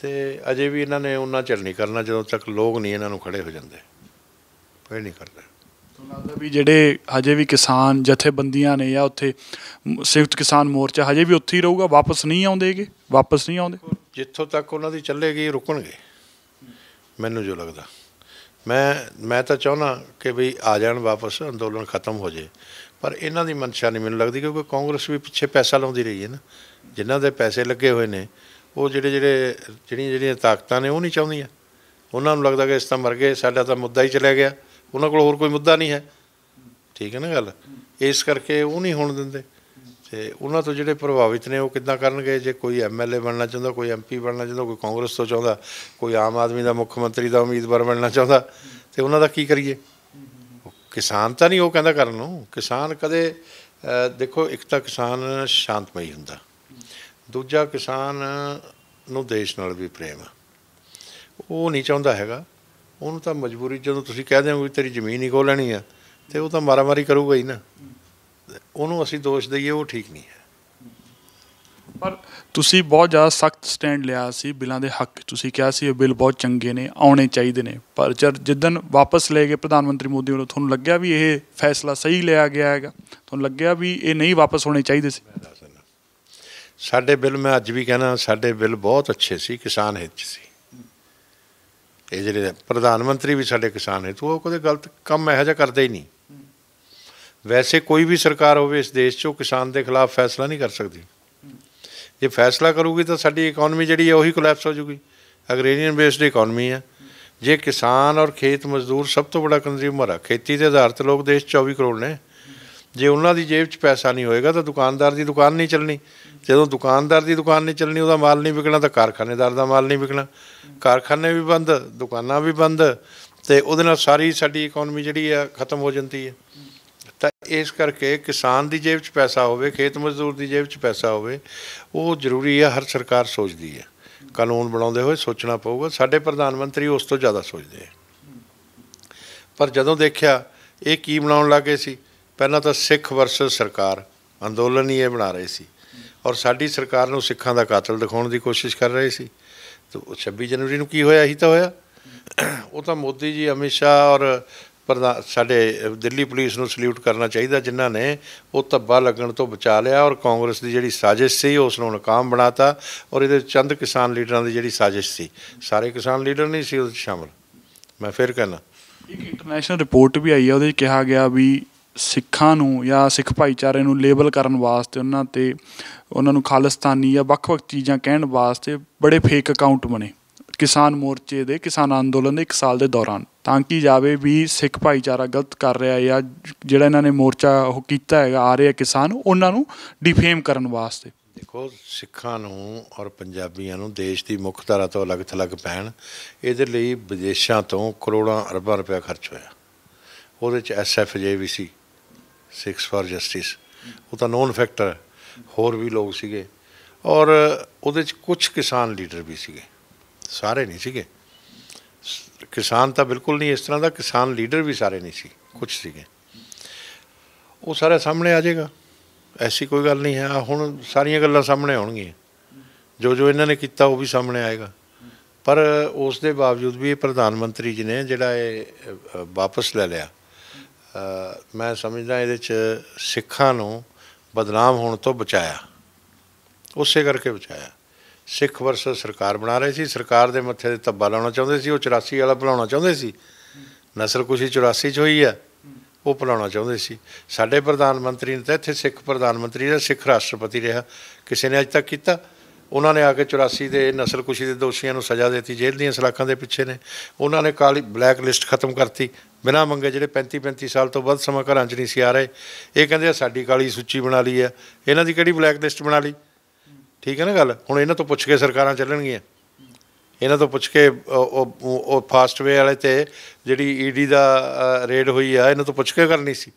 ਤੇ ਅਜੇ ਵੀ ਇਹਨਾਂ ਨੇ ਉਹਨਾਂ ਚੱਲ ਨਹੀਂ ਕਰਨਾ ਜਦੋਂ ਤੱਕ ਲੋਕ ਨਹੀਂ ਇਹਨਾਂ ਨੂੰ ਖੜੇ ਹੋ ਜਾਂਦੇ ਕੋਈ ਨਹੀਂ ਕਰਦਾ ਲੱਗਦਾ ਵੀ ਜਿਹੜੇ ਅਜੇ ਵੀ ਕਿਸਾਨ ਜਥੇਬੰਦੀਆਂ ਨੇ ਜਾਂ ਉੱਥੇ ਸੰਯੁਕਤ ਕਿਸਾਨ ਮੋਰਚਾ ਹਜੇ ਵੀ ਉੱਥੇ ਹੀ ਰਹੂਗਾ ਵਾਪਸ ਨਹੀਂ ਆਉਂਦੇਗੇ ਵਾਪਸ ਨਹੀਂ ਆਉਂਦੇ ਜਿੱਥੋਂ ਤੱਕ ਉਹਨਾਂ ਦੀ ਚੱਲੇਗੀ ਰੁਕਣਗੇ ਮੈਨੂੰ ਜੋ ਲੱਗਦਾ ਮੈਂ ਮੈਂ ਤਾਂ ਚਾਹੁੰਦਾ ਕਿ ਵੀ ਆ ਜਾਣ ਵਾਪਸ ਅੰਦੋਲਨ ਖਤਮ ਹੋ ਜੇ ਪਰ ਇਹਨਾਂ ਦੀ ਮਨਸ਼ਾ ਨਹੀਂ ਮੈਨੂੰ ਲੱਗਦੀ ਕਿਉਂਕਿ ਕਾਂਗਰਸ ਵੀ ਪਿੱਛੇ ਪੈਸਾ ਲਾਉਂਦੀ ਰਹੀ ਹੈ ਨਾ ਜਿਨ੍ਹਾਂ ਦੇ ਪੈਸੇ ਲੱਗੇ ਹੋਏ ਨੇ ਉਹ ਜਿਹੜੇ ਜਿਹੜੇ ਜਿਹੜੀਆਂ ਜਿਹੜੀਆਂ ਤਾਕਤਾਂ ਨੇ ਉਹ ਨਹੀਂ ਚਾਹੁੰਦੀਆਂ ਉਹਨਾਂ ਨੂੰ ਲੱਗਦਾ ਕਿ ਇਸ ਤਾਂ ਮਰ ਗਏ ਸਾਡਾ ਤਾਂ ਮੁੱਦਾ ਹੀ ਚਲਾ ਗਿਆ ਉਹਨਾਂ ਕੋਲ ਹੋਰ ਕੋਈ ਮੁੱਦਾ ਨਹੀਂ ਹੈ ਠੀਕ ਹੈ ਨਾ ਗੱਲ ਇਸ ਕਰਕੇ ਉਹ ਨਹੀਂ ਹੋਣ ਦਿੰਦੇ ਤੇ ਉਹਨਾਂ ਤੋਂ ਜਿਹੜੇ ਪ੍ਰਭਾਵਿਤ ਨੇ ਉਹ ਕਿੱਦਾਂ ਕਰਨਗੇ ਜੇ ਕੋਈ ਐਮਐਲਏ ਬਣਨਾ ਚਾਹੁੰਦਾ ਕੋਈ ਐਮਪੀ ਬਣਨਾ ਚਾਹੁੰਦਾ ਕੋਈ ਕਾਂਗਰਸ ਤੋਂ ਚਾਹੁੰਦਾ ਕੋਈ ਆਮ ਆਦਮੀ ਦਾ ਮੁੱਖ ਮੰਤਰੀ ਦਾ ਉਮੀਦਵਾਰ ਬਣਨਾ ਚਾਹੁੰਦਾ ਤੇ ਉਹਨਾਂ ਦਾ ਕੀ ਕਰੀਏ ਕਿਸਾਨ ਤਾਂ ਨਹੀਂ ਉਹ ਕਹਿੰਦਾ ਕਰਨ ਨੂੰ ਕਿਸਾਨ ਕਦੇ ਦੇਖੋ ਇੱਕ ਤਾਂ ਕਿਸਾਨ ਸ਼ਾਂਤਮਈ ਹੁੰਦਾ ਦੂਜਾ ਕਿਸਾਨ ਨੂੰ ਦੇਸ਼ ਨਾਲ ਵੀ ਪ੍ਰੇਮ ਉਹ ਨਹੀਂ ਚਾਹੁੰਦਾ ਹੈਗਾ ਉਹਨੂੰ ਤਾਂ ਮਜਬੂਰੀ ਜਦੋਂ ਤੁਸੀਂ ਕਹਿ ਦਿਓ ਵੀ ਤੇਰੀ ਜ਼ਮੀਨ ਹੀ ਖੋ ਲੈਣੀ ਆ ਤੇ ਉਹ ਤਾਂ ਮਾਰੀ ਕਰੂਗਾ ਹੀ ਨਾ ਉਹਨੂੰ ਅਸੀਂ ਦੋਸ਼ ਦਈਏ ਉਹ ਠੀਕ ਨਹੀਂ ਹੈ ਪਰ ਤੁਸੀਂ ਬਹੁਤ ਜ਼ਿਆਦਾ ਸਖਤ ਸਟੈਂਡ ਲਿਆ ਸੀ ਬਿੱਲਾਂ ਦੇ ਹੱਕ ਤੁਸੀਂ ਕਿਹਾ ਸੀ ਇਹ ਬਿੱਲ ਬਹੁਤ ਚੰਗੇ ਨੇ ਆਉਣੇ ਚਾਹੀਦੇ ਨੇ ਪਰ ਜਦ ਜਿੱਦਨ ਵਾਪਸ ਲੈ ਗਏ ਪ੍ਰਧਾਨ ਮੰਤਰੀ ਮੋਦੀ ਵੱਲੋਂ ਤੁਹਾਨੂੰ ਲੱਗਿਆ ਵੀ ਇਹ ਫੈਸਲਾ ਸਹੀ ਲਿਆ ਗਿਆ ਹੈਗਾ ਤੁਹਾਨੂੰ ਲੱਗਿਆ ਵੀ ਇਹ ਨਹੀਂ ਵਾਪਸ ਹੋਣੇ ਚਾਹੀਦੇ ਸੀ ਸਾਡੇ ਬਿੱਲ ਮੈਂ ਅੱਜ ਵੀ ਕਹਿੰਦਾ ਸਾਡੇ ਬਿੱਲ ਬਹੁਤ ਅੱਛੇ ਸੀ ਕਿਸਾਨ ਹਿੱਤ ਸੀ ਇਹ ਜਿਹੜੇ ਪ੍ਰਧਾਨ ਮੰਤਰੀ ਵੀ ਸਾਡੇ ਕਿਸਾਨ ਹਿੱਤ ਉਹ ਕਦੇ ਗਲਤ ਕੰਮ ਇਹੋ ਜਿਹਾ ਕਰਦੇ ਹੀ ਨਹੀਂ ਵੈਸੇ ਕੋਈ ਵੀ ਸਰਕਾਰ ਹੋਵੇ ਇਸ ਦੇਸ਼ 'ਚੋਂ ਕਿਸਾਨ ਦੇ ਖਿਲਾਫ ਫੈਸਲਾ ਨਹੀਂ ਕਰ ਸਕਦੀ ਜੇ ਫੈਸਲਾ ਕਰੂਗੀ ਤਾਂ ਸਾਡੀ ਇਕਨੋਮੀ ਜਿਹੜੀ ਹੈ ਉਹੀ ਕੋਲੈਪਸ ਹੋ ਜੂਗੀ ਐਗਰੀਰੀਅਨ ਬੇਸਡ ਇਕਨੋਮੀ ਹੈ ਜੇ ਕਿਸਾਨ ਔਰ ਖੇਤ ਮਜ਼ਦੂਰ ਸਭ ਤੋਂ ਵੱਡਾ ਕੰਜ਼ਿਊਮਰ ਆ ਖੇਤੀ ਦੇ ਆਧਾਰ ਲੋਕ ਦੇਸ਼ 24 ਕਰੋੜ ਨੇ ਜੇ ਉਹਨਾਂ ਦੀ ਜੇਬ 'ਚ ਪੈਸਾ ਨਹੀਂ ਹੋਏਗਾ ਤਾਂ ਦੁਕਾਨਦਾਰ ਦੀ ਦੁਕਾਨ ਨਹੀਂ ਚੱਲਣੀ ਜਦੋਂ ਦੁਕਾਨਦਾਰ ਦੀ ਦੁਕਾਨ ਨਹੀਂ ਚੱਲਣੀ ਉਹਦਾ ਮਾਲ ਨਹੀਂ ਵਿਕਣਾ ਤਾਂ ਕਾਰਖਾਨੇਦਾਰ ਦਾ ਮਾਲ ਨਹੀਂ ਵਿਕਣਾ ਕਾਰਖਾਨੇ ਵੀ ਬੰਦ ਦੁਕਾਨਾਂ ਵੀ ਬੰਦ ਤੇ ਉਹਦੇ ਨਾਲ ਸਾਰੀ ਸਾਡੀ ਇਕਨੋਮੀ ਜਿਹੜੀ ਆ ਖਤਮ ਹੋ ਜਾਂਦੀ ਹੈ ਤਾਂ ਇਸ ਕਰਕੇ ਕਿਸਾਨ ਦੀ ਜੇਬ 'ਚ ਪੈਸਾ ਹੋਵੇ ਖੇਤ ਮਜ਼ਦੂਰ ਦੀ ਜੇਬ 'ਚ ਪੈਸਾ ਹੋਵੇ ਉਹ ਜ਼ਰੂਰੀ ਹੈ ਹਰ ਸਰਕਾਰ ਸੋਚਦੀ ਹੈ ਕਾਨੂੰਨ ਬਣਾਉਂਦੇ ਹੋਏ ਸੋਚਣਾ ਪਊਗਾ ਸਾਡੇ ਪ੍ਰਧਾਨ ਮੰਤਰੀ ਉਸ ਤੋਂ ਜ਼ਿਆਦਾ ਸੋਚਦੇ ਆ ਪਰ ਜਦੋਂ ਦੇਖਿਆ ਇਹ ਕੀ ਬਣਾਉਣ ਲੱਗੇ ਸੀ ਪਹਿਲਾਂ ਤਾਂ ਸਿੱਖ ਵਰਸਸ ਸਰਕਾਰ ਅੰਦੋਲਨ ਹੀ ਇਹ ਬਣਾ ਰਹੇ ਸੀ ਔਰ ਸਾਡੀ ਸਰਕਾਰ ਨੂੰ ਸਿੱਖਾਂ ਦਾ ਕਾਤਲ ਦਿਖਾਉਣ ਦੀ ਕੋਸ਼ਿਸ਼ ਕਰ ਰਹੇ ਸੀ ਤਾਂ 26 ਜਨਵਰੀ ਨੂੰ ਕੀ ਹੋਇਆ ਹੀ ਤਾਂ ਹੋਇਆ ਉਹ ਤਾਂ ਮੋਦੀ ਜੀ ਹਮੇਸ਼ਾ ਔਰ ਪ੍ਰਧਾਨ ਸਾਡੇ ਦਿੱਲੀ ਪੁਲਿਸ ਨੂੰ ਸਲੂਟ ਕਰਨਾ ਚਾਹੀਦਾ ਜਿਨ੍ਹਾਂ ਨੇ ਉਹ ਤੱਬਾ ਲੱਗਣ ਤੋਂ ਬਚਾ ਲਿਆ ਔਰ ਕਾਂਗਰਸ ਦੀ ਜਿਹੜੀ ਸਾਜ਼ਿਸ਼ ਸੀ ਉਸ ਨੂੰ ਨਕਾਮ ਬਣਾਤਾ ਔਰ ਇਹਦੇ ਚੰਦ ਕਿਸਾਨ ਲੀਡਰਾਂ ਦੀ ਜਿਹੜੀ ਸਾਜ਼ਿਸ਼ ਸੀ ਸਾਰੇ ਕਿਸਾਨ ਲੀਡਰ ਨਹੀਂ ਸੀ ਉਸ ਸ਼ਾਮਲ ਮੈਂ ਫਿਰ ਕਹਿੰਦਾ ਇੱਕ ਇੰਟਰਨੈਸ਼ਨਲ ਰਿਪੋਰਟ ਵੀ ਆਈ ਹੈ ਉਹਦੇ ਕਿਹਾ ਗਿਆ ਵੀ ਸਿੱਖਾਂ ਨੂੰ ਜਾਂ ਸਿੱਖ ਭਾਈਚਾਰੇ ਨੂੰ ਲੇਬਲ ਕਰਨ ਵਾਸਤੇ ਉਹਨਾਂ ਤੇ ਉਹਨਾਂ ਨੂੰ ਖਾਲਿਸਤਾਨੀ ਜਾਂ ਵੱਖ-ਵੱਖ ਚੀਜ਼ਾਂ ਕਹਿਣ ਵਾਸਤੇ ਬੜੇ ਫੇਕ ਅਕਾਊਂਟ ਬਣੇ ਕਿਸਾਨ ਮੋਰਚੇ ਦੇ ਕਿਸਾਨ ਅੰਦੋਲਨ ਦੇ 1 ਸਾਲ ਦੇ ਦੌਰਾਨ ਤਾਂ ਕਿ ਜਾਵੇ ਵੀ ਸਿੱਖ ਭਾਈਚਾਰਾ ਗਲਤ ਕਰ ਰਿਹਾ ਹੈ ਜਾਂ ਜਿਹੜਾ ਇਹਨਾਂ ਨੇ ਮੋਰਚਾ ਉਹ ਕੀਤਾ ਹੈਗਾ ਆ ਰਿਹਾ ਕਿਸਾਨ ਉਹਨਾਂ ਨੂੰ ਡਿਫੇਮ ਕਰਨ ਵਾਸਤੇ ਦੇਖੋ ਸਿੱਖਾਂ ਨੂੰ ਔਰ ਪੰਜਾਬੀਆਂ ਨੂੰ ਦੇਸ਼ ਦੀ ਮੁੱਖ ਧਾਰਾ ਤੋਂ ਅਲੱਗ ਥਲੱਗ ਪੈਣ ਇਹਦੇ ਲਈ ਵਿਦੇਸ਼ਾਂ ਤੋਂ ਕਰੋੜਾਂ ਅਰਬਾਂ ਰੁਪਏ ਖਰਚ ਹੋਇਆ ਉਹਦੇ ਚ ਐਸਐਫਜੇ ਵੀ ਸੀ ਸਿਕਸ ਫਾਰ ਜਸਟਿਸ ਉਹ ਤਾਂ ਨੋਨ ਫੈਕਟਰ ਹੋਰ ਵੀ ਲੋਕ ਸੀਗੇ ਔਰ ਉਹਦੇ ਚ ਕੁਝ ਕਿਸਾਨ ਲੀਡਰ ਵੀ ਸੀਗੇ ਸਾਰੇ ਨਹੀਂ ਸੀਗੇ ਕਿਸਾਨ ਤਾਂ ਬਿਲਕੁਲ ਨਹੀਂ ਇਸ ਤਰ੍ਹਾਂ ਦਾ ਕਿਸਾਨ ਲੀਡਰ ਵੀ ਸਾਰੇ ਨਹੀਂ ਸੀ ਕੁਝ ਸੀਗੇ ਉਹ ਸਾਰੇ ਸਾਹਮਣੇ ਆ ਜਾਏਗਾ ਐਸੀ ਕੋਈ ਗੱਲ ਨਹੀਂ ਹੈ ਹੁਣ ਸਾਰੀਆਂ ਗੱਲਾਂ ਸਾਹਮਣੇ ਆਉਣਗੀਆਂ ਜੋ ਜੋ ਇਹਨਾਂ ਨੇ ਕੀਤਾ ਉਹ ਵੀ ਸਾਹਮਣੇ ਆਏਗਾ ਪਰ ਉਸ ਦੇ ਬਾਵਜੂਦ ਵੀ ਇਹ ਪ੍ਰਧਾਨ ਮੰਤਰੀ ਜੀ ਨੇ ਜਿਹੜਾ ਇਹ ਵਾਪਸ ਲੈ ਲਿਆ ਮੈਂ ਸਮਝਦਾ ਇਹਦੇ ਚ ਸਿੱਖਾਂ ਨੂੰ ਬਦਨਾਮ ਹੋਣ ਤੋਂ ਬਚਾਇਆ ਉਸੇ ਕਰਕੇ ਬਚਾਇਆ ਸਿੱਖ ਵਰਸਸ ਸਰਕਾਰ ਬਣਾ ਰਹੇ ਸੀ ਸਰਕਾਰ ਦੇ ਮੱਥੇ ਤੇ ਤੱਬਾ ਲਾਉਣਾ ਚਾਹੁੰਦੇ ਸੀ ਉਹ 84 ਵਾਲਾ ਭਲਾਉਣਾ ਚਾਹੁੰਦੇ ਸੀ ਨਸਲ ਕੁਸ਼ੀ 84 ਚ ਹੋਈ ਆ ਉਹ ਭਲਾਉਣਾ ਚਾਹੁੰਦੇ ਸੀ ਸਾਡੇ ਪ੍ਰਧਾਨ ਮੰਤਰੀ ਨੇ ਤਾਂ ਇੱਥੇ ਸਿੱਖ ਪ੍ਰਧਾਨ ਮੰਤਰੀ ਦਾ ਸਿੱਖ ਰਾਸ਼ਟਰਪਤੀ ਰਿਹਾ ਕਿਸੇ ਨੇ ਅੱਜ ਤੱਕ ਕੀਤਾ ਉਹਨਾਂ ਨੇ ਆ ਕੇ 84 ਦੇ ਨਸਲ ਕੁਸ਼ੀ ਦੇ ਦੋਸ਼ੀਆਂ ਨੂੰ ਸਜ਼ਾ ਦਿੱਤੀ ਜੇਲ੍ਹ ਦੀਆਂ ਸਲਾਖਾਂ ਦੇ ਪਿੱਛੇ ਨੇ ਉਹਨਾਂ ਨੇ ਕਾਲੀ ਬਲੈਕ ਲਿਸਟ ਖਤਮ ਕਰਤੀ ਬਿਨਾ ਮੰਗੇ ਜਿਹੜੇ 35 35 ਸਾਲ ਤੋਂ ਵੱਧ ਸਮਾਂ ਘਰਾਂ 'ਚ ਨਹੀਂ ਸੀ ਆ ਰਹੇ ਇਹ ਕਹਿੰਦੇ ਆ ਸਾਡੀ ਕਾਲੀ ਸੂਚੀ ਬਣਾ ਲਈ ਆ ਇਹਨਾਂ ਦੀ ਕਿਹੜੀ ਬਲੈਕ ਲਿਸਟ ਬਣਾ ਲਈ ਠੀਕ ਹੈ ਨਾ ਗੱਲ ਹੁਣ ਇਹਨਾਂ ਤੋਂ ਪੁੱਛ ਕੇ ਸਰਕਾਰਾਂ ਚੱਲਣਗੀਆਂ ਇਹਨਾਂ ਤੋਂ ਪੁੱਛ ਕੇ ਉਹ ਉਹ ਫਾਸਟਵੇ ਵਾਲੇ ਤੇ ਜਿਹੜੀ ਈਡੀ e ਦਾ ਰੇਡ ਹੋਈ ਆ ਇਹਨਾਂ ਤੋਂ ਪੁੱਛ ਕੇ ਕਰਨੀ ਸੀ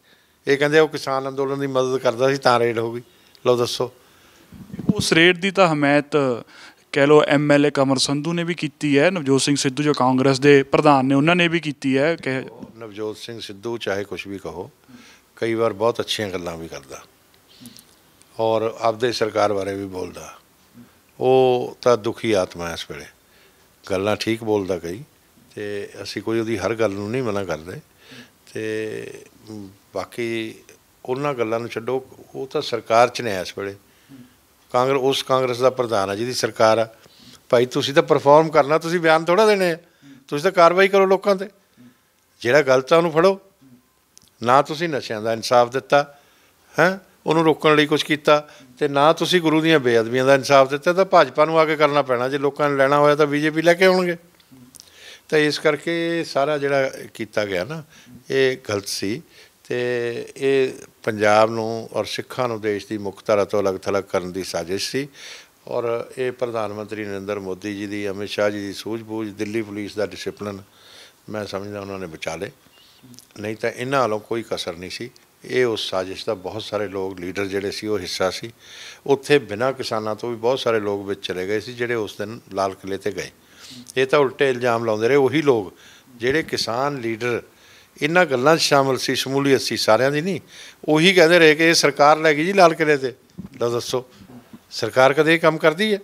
ਇਹ ਕਹਿੰਦੇ ਉਹ ਕਿਸਾਨ ਅੰਦੋਲਨ ਦੀ ਮਦਦ ਕਰਦਾ ਸੀ ਤਾਂ ਰੇਡ ਹੋ ਗਈ ਲਓ ਦੱਸੋ ਉਸ ਰੇਡ ਦੀ ਤਾਂ ਹਮਾਇਤ ਕਹਿ ਲੋ ਐਮਐਲਏ ਕਮਰ ਸੰਧੂ ਨੇ ਵੀ ਕੀਤੀ ਹੈ ਨਵਜੋਤ ਸਿੰਘ ਸਿੱਧੂ ਜੋ ਕਾਂਗਰਸ ਦੇ ਪ੍ਰਧਾਨ ਨੇ ਉਹਨਾਂ ਨੇ ਵੀ ਕੀਤੀ ਹੈ ਕਿ ਨਵਜੋਤ ਸਿੰਘ ਸਿੱਧੂ ਚਾਹੇ ਕੁਝ ਵੀ ਕਹੋ ਕਈ ਵਾਰ ਬਹੁਤ ਅੱਛੀਆਂ ਗੱਲਾਂ ਵੀ ਕਰਦਾ ਔਰ ਆਪਦੇ ਸਰਕਾਰ ਬਾਰੇ ਵੀ ਬੋਲਦਾ ਉਹ ਤਾਂ ਦੁਖੀ ਆਤਮਾ ਐ ਇਸ ਵੇਲੇ ਗੱਲਾਂ ਠੀਕ ਬੋਲਦਾ ਕਈ ਤੇ ਅਸੀਂ ਕੋਈ ਉਹਦੀ ਹਰ ਗੱਲ ਨੂੰ ਨਹੀਂ ਮਨਾ ਕਰਦੇ ਤੇ ਬਾਕੀ ਉਹਨਾਂ ਗੱਲਾਂ ਨੂੰ ਛੱਡੋ ਉਹ ਤਾਂ ਸਰਕਾਰ 'ਚ ਨੇ ਇਸ ਵੇਲੇ ਕਾਂਗਰਸ ਉਸ ਕਾਂਗਰਸ ਦਾ ਪ੍ਰਧਾਨ ਹੈ ਜਿਹਦੀ ਸਰਕਾਰ ਆ ਭਾਈ ਤੁਸੀਂ ਤਾਂ ਪਰਫਾਰਮ ਕਰਨਾ ਤੁਸੀਂ ਬਿਆਨ ਥੋੜਾ ਦੇਣੇ ਤੁਸੀਂ ਤਾਂ ਕਾਰਵਾਈ ਕਰੋ ਲੋਕਾਂ ਤੇ ਜਿਹੜਾ ਗਲਤ ਆ ਉਹਨੂੰ ਫੜੋ ਨਾ ਤੁਸੀਂ ਨਸ਼ਿਆਂ ਦਾ ਇਨਸਾਫ ਦਿੱਤਾ ਹੈ ਉਹਨੂੰ ਰੋਕਣ ਲਈ ਕੁਝ ਕੀਤਾ ਤੇ ਨਾ ਤੁਸੀਂ ਗੁਰੂ ਦੀਆਂ ਬੇਅਦਬੀਆਂ ਦਾ ਇਨਸਾਫ ਦਿੱਤਾ ਤਾਂ ਭਾਜਪਾ ਨੂੰ ਆ ਕੇ ਕਰਨਾ ਪੈਣਾ ਜੇ ਲੋਕਾਂ ਨੇ ਲੈਣਾ ਹੋਇਆ ਤਾਂ ਬੀਜੇਪੀ ਲੈ ਕੇ ਆਉਣਗੇ ਤਾਂ ਇਸ ਕਰਕੇ ਸਾਰਾ ਜਿਹੜਾ ਕੀਤਾ ਗਿਆ ਨਾ ਇਹ ਗਲਤ ਸੀ ਤੇ ਇਹ ਪੰਜਾਬ ਨੂੰ ਔਰ ਸਿੱਖਾਂ ਨੂੰ ਦੇਸ਼ ਦੀ ਧਾਰਾ ਤੋਂ ਅਲੱਗ ਥਲੱਗ ਕਰਨ ਦੀ ਸਾਜ਼ਿਸ਼ ਸੀ ਔਰ ਇਹ ਪ੍ਰਧਾਨ ਮੰਤਰੀ ਨਰਿੰਦਰ ਮੋਦੀ ਜੀ ਦੀ ਅਮਿਤ ਸ਼ਾਹ ਜੀ ਦੀ ਸੂਝ-ਬੂਝ ਦਿੱਲੀ ਪੁਲਿਸ ਦਾ ਡਿਸਪਲਿਨ ਮੈਂ ਸਮਝਦਾ ਉਹਨਾਂ ਨੇ ਬਚਾ ਲਏ ਨਹੀਂ ਤਾਂ ਇਹਨਾਂ ਵੱਲੋਂ ਕੋਈ ਕਸਰ ਨਹੀਂ ਸੀ ਇਹ ਉਸ ਸਾਜ਼ਿਸ਼ ਦਾ ਬਹੁਤ ਸਾਰੇ ਲੋਕ ਲੀਡਰ ਜਿਹੜੇ ਸੀ ਉਹ ਹਿੱਸਾ ਸੀ ਉੱਥੇ ਬਿਨਾਂ ਕਿਸਾਨਾਂ ਤੋਂ ਵੀ ਬਹੁਤ ਸਾਰੇ ਲੋਕ ਵਿੱਚ ਚਲੇ ਗਏ ਸੀ ਜਿਹੜੇ ਉਸ ਦਿਨ ਲਾਲ ਕਿਲੇ ਤੇ ਗਏ ਇਹ ਤਾਂ ਉਲਟੇ ਇਲਜ਼ਾਮ ਲਾਉਂਦੇ ਰਹੇ ਉਹੀ ਲੋਕ ਜਿਹੜੇ ਕਿਸਾਨ ਲੀਡਰ ਇਹਨਾਂ ਗੱਲਾਂ 'ਚ ਸ਼ਾਮਲ ਸੀ ਸ਼ਮੂਲੀਅਤ ਸੀ ਸਾਰਿਆਂ ਦੀ ਨਹੀਂ ਉਹੀ ਕਹਿੰਦੇ ਰਹੇ ਕਿ ਇਹ ਸਰਕਾਰ ਲੈ ਗਈ ਜੀ ਲਾਲ ਕਿਲੇ ਤੇ ਦੱਸੋ ਸਰਕਾਰ ਕਦੇ ਇਹ ਕੰਮ ਕਰਦੀ ਹੈ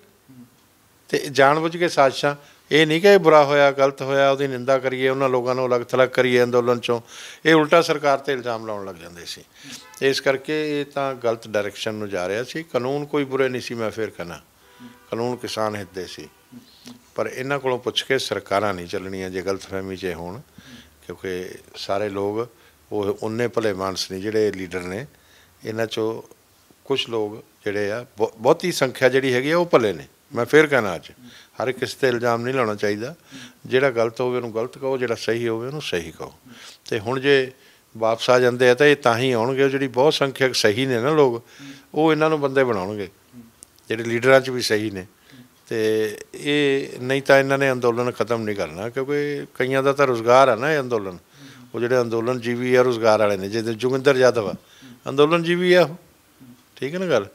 ਤੇ ਜਾਣਬੁੱਝ ਕੇ ਸਾਜ਼ਿਸ਼ਾਂ ਇਹ ਨਹੀਂ ਕਿ ਬੁਰਾ ਹੋਇਆ ਗਲਤ ਹੋਇਆ ਉਹਦੀ ਨਿੰਦਾ ਕਰੀਏ ਉਹਨਾਂ ਲੋਕਾਂ ਨੂੰ ਅਲੱਗ ਥਲੱਗ ਕਰੀਏ ਅੰਦੋਲਨ ਚੋਂ ਇਹ ਉਲਟਾ ਸਰਕਾਰ ਤੇ ਇਲਜ਼ਾਮ ਲਾਉਣ ਲੱਗ ਜਾਂਦੇ ਸੀ ਇਸ ਕਰਕੇ ਇਹ ਤਾਂ ਗਲਤ ਡਾਇਰੈਕਸ਼ਨ ਨੂੰ ਜਾ ਰਿਹਾ ਸੀ ਕਾਨੂੰਨ ਕੋਈ ਬੁਰੇ ਨਹੀਂ ਸੀ ਮੈਂ ਫੇਰ ਕਹਣਾ ਕਾਨੂੰਨ ਕਿਸਾਨ ਹਿੱਤ ਦੇ ਸੀ ਪਰ ਇਹਨਾਂ ਕੋਲੋਂ ਪੁੱਛ ਕੇ ਸਰਕਾਰਾਂ ਨਹੀਂ ਚੱਲਣੀਆਂ ਜੇ ਗਲਤਫਹਿਮੀ 'ਚ ਹੋਣ ਕਿਉਂਕਿ ਸਾਰੇ ਲੋਕ ਉਹ ਉਹਨੇ ਭਲੇ ਮਾਨਸ ਨਹੀਂ ਜਿਹੜੇ ਲੀਡਰ ਨੇ ਇਹਨਾਂ 'ਚੋਂ ਕੁਝ ਲੋਕ ਜਿਹੜੇ ਆ ਬਹੁਤੀ ਸੰਖਿਆ ਜਿਹੜੀ ਹੈਗੀ ਆ ਉਹ ਭਲੇ ਨੇ ਮੈਂ ਫੇਰ ਕਹਿਣਾ ਅੱਜ ਹਰ ਇੱਕ ਤੇ ਇਲਜ਼ਾਮ ਨਹੀਂ ਲਾਉਣਾ ਚਾਹੀਦਾ ਜਿਹੜਾ ਗਲਤ ਹੋਵੇ ਉਹਨੂੰ ਗਲਤ ਕਹੋ ਜਿਹੜਾ ਸਹੀ ਹੋਵੇ ਉਹਨੂੰ ਸਹੀ ਕਹੋ ਤੇ ਹੁਣ ਜੇ ਵਾਪਸ ਆ ਜਾਂਦੇ ਆ ਤਾਂ ਇਹ ਤਾਂ ਹੀ ਆਉਣਗੇ ਜਿਹੜੀ ਬਹੁਤ ਸੰਖਿਅਕ ਸਹੀ ਨੇ ਨਾ ਲੋਕ ਉਹ ਇਹਨਾਂ ਨੂੰ ਬੰਦੇ ਬਣਾਉਣਗੇ ਜਿਹੜੇ ਲੀਡਰਾਂ 'ਚ ਵੀ ਸਹੀ ਨੇ ਤੇ ਇਹ ਨਹੀਂ ਤਾਂ ਇਹਨਾਂ ਨੇ ਅੰਦੋਲਨ ਖਤਮ ਨਹੀਂ ਕਰਨਾ ਕਿਉਂਕਿ ਕਈਆਂ ਦਾ ਤਾਂ ਰੋਜ਼ਗਾਰ ਆ ਨਾ ਇਹ ਅੰਦੋਲਨ ਉਹ ਜਿਹੜੇ ਅੰਦੋਲਨ ਜੀਵੀ ਆ ਰੋਜ਼ਗਾਰ ਵਾਲੇ ਨੇ ਜਿਹਦੇ ਜੁਗਿੰਦਰ ਯਾਦਵ ਅੰਦੋਲਨ ਜੀਵੀ ਆ ਠੀਕ ਹੈ ਨਾ ਗੱਲ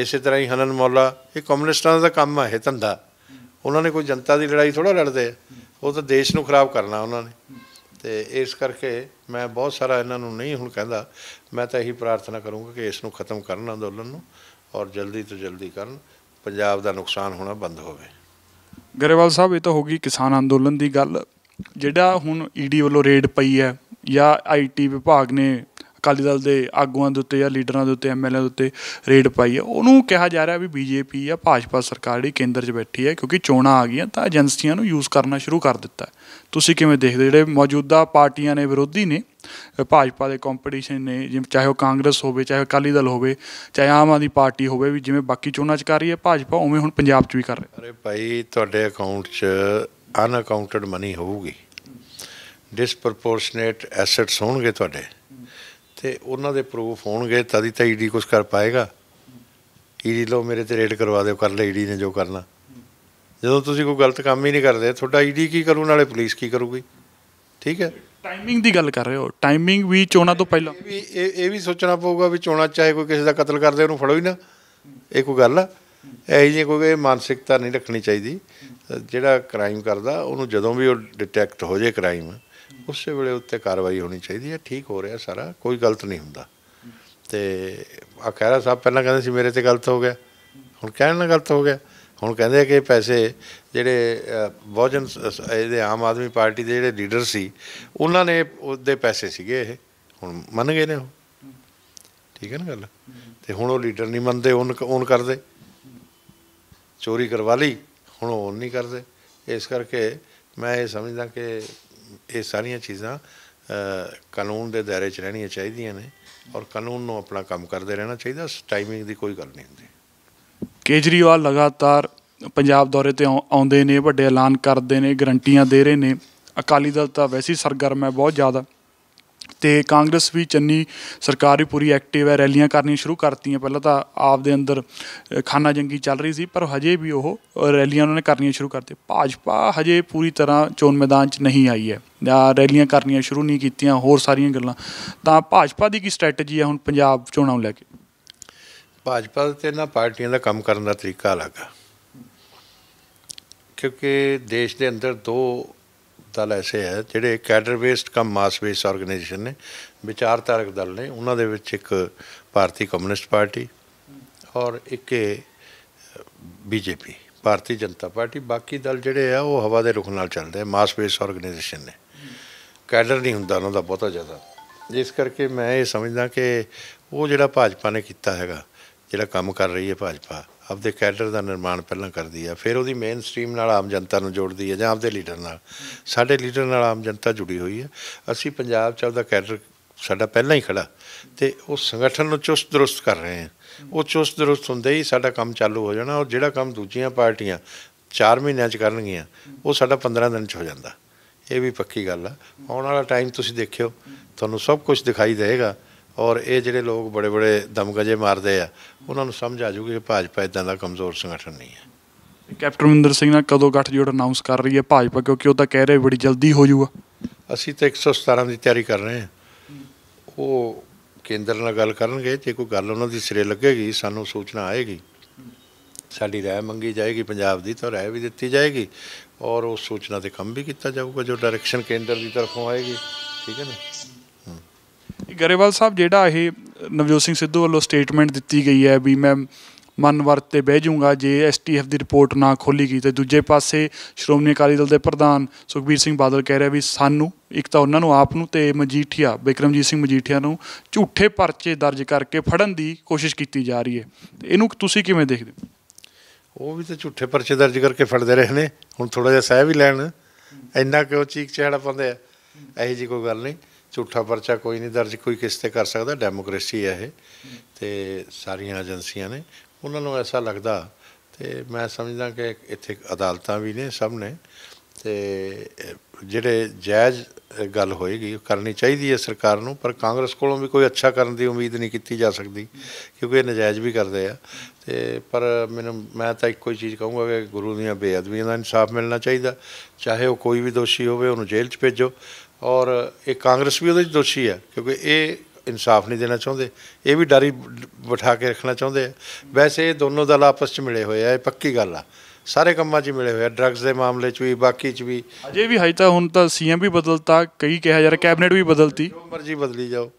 ਇਸੇ ਤਰ੍ਹਾਂ ਹੀ ਹਨਨ ਮੌਲਾ ਇਹ ਕਮਿਊਨਿਸਟਾਂ ਦਾ ਕੰਮ ਹੈ ਧੰਦਾ ਉਹਨਾਂ ਨੇ ਕੋਈ ਜਨਤਾ ਦੀ ਲੜਾਈ ਥੋੜਾ ਲੜਦੇ ਉਹ ਤਾਂ ਦੇਸ਼ ਨੂੰ ਖਰਾਬ ਕਰਨਾ ਉਹਨਾਂ ਨੇ ਤੇ ਇਸ ਕਰਕੇ ਮੈਂ ਬਹੁਤ ਸਾਰਾ ਇਹਨਾਂ ਨੂੰ ਨਹੀਂ ਹੁਣ ਕਹਿੰਦਾ ਮੈਂ ਤਾਂ ਇਹੀ ਪ੍ਰਾਰਥਨਾ ਕਰੂੰਗਾ ਕਿ ਇਸ ਨੂੰ ਖਤਮ ਕਰਨ ਅੰਦੋਲਨ ਨੂੰ ਔਰ ਜਲਦੀ ਤੋਂ ਜਲਦੀ ਕਰਨ ਪੰਜਾਬ ਦਾ ਨੁਕਸਾਨ ਹੋਣਾ ਬੰਦ ਹੋਵੇ ਗਰੇਵਾਲ ਸਾਹਿਬ ਇਹ ਤਾਂ ਹੋ ਗਈ ਕਿਸਾਨ ਅੰਦੋਲਨ ਦੀ ਗੱਲ ਜਿਹੜਾ ਹੁਣ ਈਡੀ ਵੱਲੋਂ ਰੇਡ ਪਈ ਹੈ ਜਾਂ ਆਈਟੀ ਵਿਭਾਗ ਨੇ ਅਕਾਲੀ ਦਲ ਦੇ ਆਗੂਆਂ ਦੇ ਉੱਤੇ ਜਾਂ ਲੀਡਰਾਂ ਦੇ ਉੱਤੇ ਐਮਐਲਏ ਦੇ ਉੱਤੇ ਰੇਡ ਪਾਈ ਹੈ ਉਹਨੂੰ ਕਿਹਾ ਜਾ ਰਿਹਾ ਵੀ ਬੀਜੇਪੀ ਜਾਂ ਭਾਜਪਾ ਸਰਕਾਰ ਜਿਹੜੀ ਕੇਂਦਰ 'ਚ ਬੈਠੀ ਹੈ ਕਿਉਂਕਿ ਚੋਣਾਂ ਆ ਗਈਆਂ ਤਾਂ ਏਜੰਸੀਆਂ ਨੂੰ ਯੂਜ਼ ਕਰਨਾ ਸ਼ੁਰੂ ਕਰ ਦਿੱਤਾ ਤੁਸੀਂ ਕਿਵੇਂ ਦੇਖਦੇ ਜਿਹੜੇ ਮੌਜੂਦਾ ਪਾਰਟੀਆਂ ਨੇ ਵਿਰੋਧੀ ਨੇ ਭਾਜਪਾ ਦੇ ਕੰਪੀਟੀਸ਼ਨ ਨੇ ਜਿਵੇਂ ਚਾਹੇ ਉਹ ਕਾਂਗਰਸ ਹੋਵੇ ਚਾਹੇ ਅਕਾਲੀ ਦਲ ਹੋਵੇ ਚਾਹੇ ਆਮ ਆਦਮੀ ਪਾਰਟੀ ਹੋਵੇ ਵੀ ਜਿਵੇਂ ਬਾਕੀ ਚੋਣਾਂ 'ਚ ਕਰ ਰਹੀ ਹੈ ਭਾਜਪਾ ਉਵੇਂ ਹੁਣ ਪੰਜਾਬ 'ਚ ਵੀ ਕਰ ਰਹੀ ਹੈ ਅਰੇ ਭਾਈ ਤੁਹਾਡੇ ਅਕਾਊਂਟ 'ਚ ਅਨਅਕਾਊਂਟਡ ਮਨੀ ਹੋਊਗੀ ਡਿਸਪਰਪੋਰਸ਼ਨੇਟ ਐਸੈਟਸ ਹੋਣਗੇ ਤੁਹਾਡੇ ਤੇ ਉਹਨਾਂ ਦੇ ਪ੍ਰੂਫ ਹੋਣਗੇ ਤਦ ਹੀ ਤਾਂ ਈਡੀ ਕੁਝ ਕਰ ਪਾਏਗਾ ਈਡੀ ਲੋ ਮੇਰੇ ਤੇ ਰੇਡ ਕਰਵਾ ਦਿਓ ਕਰ ਲੈ ਈਡੀ ਨੇ ਜੋ ਕਰਨਾ ਜਦੋਂ ਤੁਸੀਂ ਕੋਈ ਗਲਤ ਕੰਮ ਹੀ ਨਹੀਂ ਕਰਦੇ ਤੁਹਾਡਾ ਈਡੀ ਕੀ ਕਰੂ ਨਾਲੇ ਪੁਲਿਸ ਕੀ ਕਰੂਗੀ ਠੀਕ ਹੈ ਟਾਈਮਿੰਗ ਦੀ ਗੱਲ ਕਰ ਰਹੇ ਹੋ ਟਾਈਮਿੰਗ ਵੀ ਚੋਣਾਂ ਤੋਂ ਪਹਿਲਾਂ ਇਹ ਵੀ ਇਹ ਵੀ ਸੋਚਣਾ ਪਊਗਾ ਵੀ ਚੋਣਾਂ ਚਾਹੇ ਕੋਈ ਕਿਸੇ ਦਾ ਕਤਲ ਕਰ ਦੇ ਉਹਨੂੰ ਫੜੋ ਹੀ ਨਾ ਇਹ ਕੋਈ ਗੱਲ ਆ ਇਹ ਜੀ ਕੋਈ ਮਾਨਸਿਕਤਾ ਨਹੀਂ ਰੱਖਣੀ ਚਾਹੀਦੀ ਜਿਹੜਾ ਕ੍ਰਾਈਮ ਕਰਦਾ ਉਹਨੂੰ ਜਦੋਂ ਵੀ ਉਹ ਡਿਟੈਕਟ ਹੋ ਜੇ ਕ੍ਰਾਈਮ ਉਸੇ ਵੇਲੇ ਉੱਤੇ ਕਾਰਵਾਈ ਹੋਣੀ ਚਾਹੀਦੀ ਹੈ ਠੀਕ ਹੋ ਰਿਹਾ ਸਾਰਾ ਕੋਈ ਗਲਤ ਨਹੀਂ ਹੁੰਦਾ ਤੇ ਆ ਕਹਿਰਾ ਸਾਹਿਬ ਪਹਿਲਾਂ ਕਹਿੰਦੇ ਸੀ ਮੇਰੇ ਤੇ ਗਲਤ ਹੋ ਗਿਆ ਹੁਣ ਕਹਿਣ ਨਾਲ ਗਲਤ ਹੋ ਗਿਆ ਹੁਣ ਕਹਿੰਦੇ ਕਿ ਪੈਸੇ ਜਿਹੜੇ ਬਹੁਜਨ ਇਹਦੇ ਆਮ ਆਦਮੀ ਪਾਰਟੀ ਦੇ ਜਿਹੜੇ ਲੀਡਰ ਸੀ ਉਹਨਾਂ ਨੇ ਉਹਦੇ ਪੈਸੇ ਸੀਗੇ ਇਹ ਹੁਣ ਮੰਨ ਗਏ ਨੇ ਉਹ ਠੀਕ ਹੈ ਨਾ ਗੱਲ ਤੇ ਹੁਣ ਉਹ ਲੀਡਰ ਨਹੀਂ ਮੰਨਦੇ ਉਹਨ ਉਹਨ ਕਰਦੇ ਚੋਰੀ ਕਰਵਾ ਲਈ ਹੁਣ ਉਹ ਨਹੀਂ ਕਰਦੇ ਇਸ ਕਰਕੇ ਮੈਂ ਇਹ ਸਮਝਦਾ ਕਿ ਇਹ ਸਾਰੀਆਂ ਚੀਜ਼ਾਂ ਕਾਨੂੰਨ ਦੇ ਦਾਇਰੇ 'ਚ ਰਹਿਣੀਆਂ ਚਾਹੀਦੀਆਂ ਨੇ ਔਰ ਕਾਨੂੰਨ ਨੂੰ ਆਪਣਾ ਕੰਮ ਕਰਦੇ ਰਹਿਣਾ ਚਾਹੀਦਾ ਟਾਈਮਿੰਗ ਦੀ ਕੋਈ ਗੱਲ ਨਹੀਂ ਹੁੰਦੀ ਕੇਜਰੀਵਾਲ ਲਗਾਤਾਰ ਪੰਜਾਬ ਦੌਰੇ ਤੇ ਆਉਂਦੇ ਨੇ ਵੱਡੇ ਐਲਾਨ ਕਰਦੇ ਨੇ ਗਰੰਟੀਆਂ ਦੇ ਰਹੇ ਨੇ ਅਕਾਲੀ ਦਲ ਤਾਂ ਵੈਸੇ ਹੀ ਸਰਗਰਮ ਹੈ ਬਹੁਤ ਜ਼ਿਆਦਾ ਤੇ ਕਾਂਗਰਸ ਵੀ ਚੰਨੀ ਸਰਕਾਰ ਵੀ ਪੂਰੀ ਐਕਟਿਵ ਹੈ ਰੈਲੀਆਂ ਕਰਨੀਆਂ ਸ਼ੁਰੂ ਕਰਤੀਆਂ ਪਹਿਲਾਂ ਤਾਂ ਆਪ ਦੇ ਅੰਦਰ ਖਾਨਾ ਜੰਗੀ ਚੱਲ ਰਹੀ ਸੀ ਪਰ ਹਜੇ ਵੀ ਉਹ ਰੈਲੀਆਂ ਉਹਨਾਂ ਨੇ ਕਰਨੀਆਂ ਸ਼ੁਰੂ ਕਰਤੇ ਭਾਜਪਾ ਹਜੇ ਪੂਰੀ ਤਰ੍ਹਾਂ ਚੋਣ ਮੈਦਾਨ 'ਚ ਨਹੀਂ ਆਈ ਹੈ ਜਾਂ ਰੈਲੀਆਂ ਕਰਨੀਆਂ ਸ਼ੁਰੂ ਨਹੀਂ ਕੀਤੀਆਂ ਹੋਰ ਸਾਰੀਆਂ ਗੱਲਾਂ ਤਾਂ ਭਾਜਪਾ ਦੀ ਕੀ ਸਟ੍ਰੈਟਜੀ ਹੈ ਹੁਣ ਪੰਜਾਬ ਚੋਣਾਂ ਨੂੰ ਲੈ ਕੇ ਭਾਜਪਾ ਤੇ ਇਹਨਾਂ ਪਾਰਟੀਆਂ ਦਾ ਕੰਮ ਕਰਨ ਦਾ ਤਰੀਕਾ ਅਲੱਗ ਹੈ ਕਿਉਂਕਿ ਦੇਸ਼ ਦੇ ਅੰਦਰ ਦੋ ਦਲ ਐਸੇ ਹੈ ਜਿਹੜੇ cadre based cum mass base organisation ਨੇ ਵਿਚਾਰਧਾਰਕ ਦਲ ਨੇ ਉਹਨਾਂ ਦੇ ਵਿੱਚ ਇੱਕ ਭਾਰਤੀ ਕਮਿਊਨਿਸਟ ਪਾਰਟੀ ਔਰ ਇੱਕ ਬੀਜੇਪੀ ਭਾਰਤੀ ਜਨਤਾ ਪਾਰਟੀ ਬਾਕੀ ਦਲ ਜਿਹੜੇ ਆ ਉਹ ਹਵਾ ਦੇ ਰੁਖ ਨਾਲ ਚੱਲਦੇ ਆ ਮਾਸ ਬੇਸ ਆਰਗੇਨਾਈਜੇਸ਼ਨ ਨੇ ਕੈਡਰ ਨਹੀਂ ਹੁੰਦਾ ਉਹਨਾਂ ਦਾ ਬਹੁਤਾ ਜ਼ਿਆਦਾ ਇਸ ਕਰਕੇ ਮੈਂ ਇਹ ਸਮਝਦਾ ਕਿ ਉਹ ਜਿਹੜਾ ਭਾਜਪਾ ਨੇ ਕੀਤਾ ਹੈਗਾ ਜਿਹੜਾ ਕੰਮ ਕਰ ਰਹੀ ਹੈ ਭਾਜਪਾ ਆਪਦੇ ਕੈਡਰ ਦਾ ਨਿਰਮਾਣ ਪਹਿਲਾਂ ਕਰਦੀ ਹੈ ਫਿਰ ਉਹਦੀ ਮੇਨ ਸਟ੍ਰੀਮ ਨਾਲ ਆਮ ਜਨਤਾ ਨੂੰ ਜੋੜਦੀ ਹੈ ਜਾਂ ਆਪਦੇ ਲੀਡਰ ਨਾਲ ਸਾਡੇ ਲੀਡਰ ਨਾਲ ਆਮ ਜਨਤਾ ਜੁੜੀ ਹੋਈ ਹੈ ਅਸੀਂ ਪੰਜਾਬ 'ਚ ਆਪਦਾ ਕੈਡਰ ਸਾਡਾ ਪਹਿਲਾਂ ਹੀ ਖੜਾ ਤੇ ਉਹ ਸੰਗਠਨ ਨੂੰ ਚੁਸਤ ਦਰੁਸਤ ਕਰ ਰਹੇ ਹਾਂ ਉਹ ਚੁਸਤ ਦਰੁਸਤ ਹੁੰਦੇ ਹੀ ਸਾਡਾ ਕੰਮ ਚਾਲੂ ਹੋ ਜਾਣਾ ਔਰ ਜਿਹੜਾ ਕੰਮ ਦੂਜੀਆਂ ਪਾਰਟੀਆਂ 4 ਮਹੀਨਿਆਂ 'ਚ ਕਰਨਗੀਆਂ ਉਹ ਸਾਡਾ 15 ਦਿਨ 'ਚ ਹੋ ਜਾਂਦਾ ਇਹ ਵੀ ਪੱਕੀ ਗੱਲ ਆ ਆਉਣ ਵਾਲਾ ਟਾਈਮ ਤੁਸੀਂ ਦੇਖਿਓ ਤੁਹਾਨੂੰ ਸਭ ਕੁਝ ਦਿਖਾਈ ਦੇਵੇਗਾ ਔਰ ਇਹ ਜਿਹੜੇ ਲੋਕ ਬੜੇ ਬੜੇ ਦਮਗਜੇ ਮਾਰਦੇ ਆ ਉਹਨਾਂ ਨੂੰ ਸਮਝ ਆ ਜਾਊਗੀ ਕਿ ਭਾਜਪਾ ਇਦਾਂ ਦਾ ਕਮਜ਼ੋਰ ਸੰਗਠਨ ਨਹੀਂ ਹੈ ਕੈਪਟਨ ਮਿੰਦਰ ਸਿੰਘ ਨਾਲ ਕਦੋਂ ਗੱਠਜੋੜ ਅਨਾਉਂਸ ਕਰ ਰਹੀ ਹੈ ਭਾਜਪਾ ਕਿਉਂਕਿ ਉਹ ਤਾਂ ਕਹਿ ਰਹੇ ਬੜੀ ਜਲਦੀ ਹੋ ਜਾਊਗਾ ਅਸੀਂ ਤਾਂ 117 ਦੀ ਤਿਆਰੀ ਕਰ ਰਹੇ ਹਾਂ ਉਹ ਕੇਂਦਰ ਨਾਲ ਗੱਲ ਕਰਨਗੇ ਜੇ ਕੋਈ ਗੱਲ ਉਹਨਾਂ ਦੀ ਸਿਰੇ ਲੱਗੇਗੀ ਸਾਨੂੰ ਸੂਚਨਾ ਆਏਗੀ ਸਾਡੀ ਰਾਏ ਮੰਗੀ ਜਾਏਗੀ ਪੰਜਾਬ ਦੀ ਤਾਂ ਰਾਏ ਵੀ ਦਿੱਤੀ ਜਾਏਗੀ ਔਰ ਉਹ ਸੂਚਨਾ ਤੇ ਕੰਮ ਵੀ ਕੀਤਾ ਜਾਊਗਾ ਜੋ ਡਾਇਰੈਕਸ਼ਨ ਕੇਂਦਰ ਦੀ ਤਰਫੋਂ ਆਏਗੀ ਠੀਕ ਹੈ ਨਾ ਗਰੇਵਾਲ ਸਾਹਿਬ ਜਿਹੜਾ ਇਹ ਨਵਜੋਤ ਸਿੰਘ ਸਿੱਧੂ ਵੱਲੋਂ ਸਟੇਟਮੈਂਟ ਦਿੱਤੀ ਗਈ ਹੈ ਵੀ ਮੈਂ ਮਨ ਵਰਤ ਤੇ ਬਹਿ ਜਾਊਂਗਾ ਜੇ ਐਸਟੀਐਫ ਦੀ ਰਿਪੋਰਟ ਨਾ ਖੋਲੀ ਗਈ ਤੇ ਦੂਜੇ ਪਾਸੇ ਸ਼੍ਰੋਮਣੀ ਅਕਾਲੀ ਦਲ ਦੇ ਪ੍ਰਧਾਨ ਸੁਖਬੀਰ ਸਿੰਘ ਬਾਦਲ ਕਹਿ ਰਿਹਾ ਵੀ ਸਾਨੂੰ ਇੱਕ ਤਾਂ ਉਹਨਾਂ ਨੂੰ ਆਪ ਨੂੰ ਤੇ ਮਜੀਠੀਆ ਬਿਕਰਮਜੀਤ ਸਿੰਘ ਮਜੀਠੀਆ ਨੂੰ ਝੂਠੇ ਪਰਚੇ ਦਰਜ ਕਰਕੇ ਫੜਨ ਦੀ ਕੋਸ਼ਿਸ਼ ਕੀਤੀ ਜਾ ਰਹੀ ਹੈ ਇਹਨੂੰ ਤੁਸੀਂ ਕਿਵੇਂ ਦੇਖਦੇ ਹੋ ਉਹ ਵੀ ਤਾਂ ਝੂਠੇ ਪਰਚੇ ਦਰਜ ਕਰਕੇ ਫੜਦੇ ਰਹੇ ਨੇ ਹੁਣ ਥੋੜਾ ਜਿਹਾ ਸਹਿ ਵੀ ਲੈਣ ਇੰਨਾ ਕਿਉਂ ਚੀਕ ਚਿਹਾੜਾ ਪਾਉਂਦੇ ਆ ਇਹੋ ਜੀ ਕੋਈ ਗੱਲ ਨਹੀਂ ਝੂਠਾ ਪਰਚਾ ਕੋਈ ਨਹੀਂ ਦਰਜ ਕੋਈ ਕਿਸ ਤੇ ਕਰ ਸਕਦਾ ਡੈਮੋਕ੍ਰੇਸੀ ਹੈ ਇਹ ਤੇ ਸਾਰੀਆਂ ਏਜੰਸੀਆਂ ਨੇ ਉਹਨਾਂ ਨੂੰ ਐਸਾ ਲੱਗਦਾ ਤੇ ਮੈਂ ਸਮਝਦਾ ਕਿ ਇੱਥੇ ਅਦਾਲਤਾਂ ਵੀ ਨੇ ਸਭ ਨੇ ਤੇ ਜਿਹੜੇ ਜਾਇਜ਼ ਗੱਲ ਹੋਏਗੀ ਕਰਨੀ ਚਾਹੀਦੀ ਹੈ ਸਰਕਾਰ ਨੂੰ ਪਰ ਕਾਂਗਰਸ ਕੋਲੋਂ ਵੀ ਕੋਈ ਅੱਛਾ ਕਰਨ ਦੀ ਉਮੀਦ ਨਹੀਂ ਕੀਤੀ ਜਾ ਸਕਦੀ ਕਿਉਂਕਿ ਇਹ ਨਜਾਇਜ਼ ਵੀ ਕਰਦੇ ਆ ਤੇ ਪਰ ਮੈਨੂੰ ਮੈਂ ਤਾਂ ਇੱਕੋ ਹੀ ਚੀਜ਼ ਕਹੂੰਗਾ ਕਿ ਗੁਰੂ ਦੀਆਂ ਬੇਅਦਬੀਆਂ ਦਾ ਇਨਸਾਫ ਮਿਲਣਾ ਚਾਹੀਦਾ ਚਾਹੇ ਉਹ ਕੋਈ ਵੀ ਦੋਸ਼ੀ ਹੋਵੇ ਉਹਨੂੰ ਜੇਲ੍ਹ 'ਚ ਭੇਜੋ ਔਰ ਇਹ ਕਾਂਗਰਸ ਵੀ ਉਹਦੇ ਵਿੱਚ ਦੋਸ਼ੀ ਹੈ ਕਿਉਂਕਿ ਇਹ ਇਨਸਾਫ ਨਹੀਂ ਦੇਣਾ ਚਾਹੁੰਦੇ ਇਹ ਵੀ ਡਾਰੀ ਬਿਠਾ ਕੇ ਰੱਖਣਾ ਚਾਹੁੰਦੇ ਆ ਵੈਸੇ ਇਹ ਦੋਨੋਂ ਦਲ ਆਪਸ ਵਿੱਚ ਮਿਲੇ ਹੋਏ ਆ ਇਹ ਪੱਕੀ ਗੱਲ ਆ ਸਾਰੇ ਕੰਮਾਂ 'ਚ ਮਿਲੇ ਹੋਏ ਆ ਡਰੱਗਸ ਦੇ ਮਾਮਲੇ 'ਚ ਵੀ ਬਾਕੀ 'ਚ ਵੀ ਅਜੇ ਵੀ ਹਜੇ ਤਾਂ ਹੁਣ ਤਾਂ ਸੀਐਮ ਵੀ ਬਦਲਤਾ ਕਈ ਕਿਹਾ ਯਾਰ ਕੈਬਨਿਟ ਵੀ ਬਦਲਤੀ ਜੋ ਮਰਜ਼ੀ ਬਦਲੀ ਜਾਓ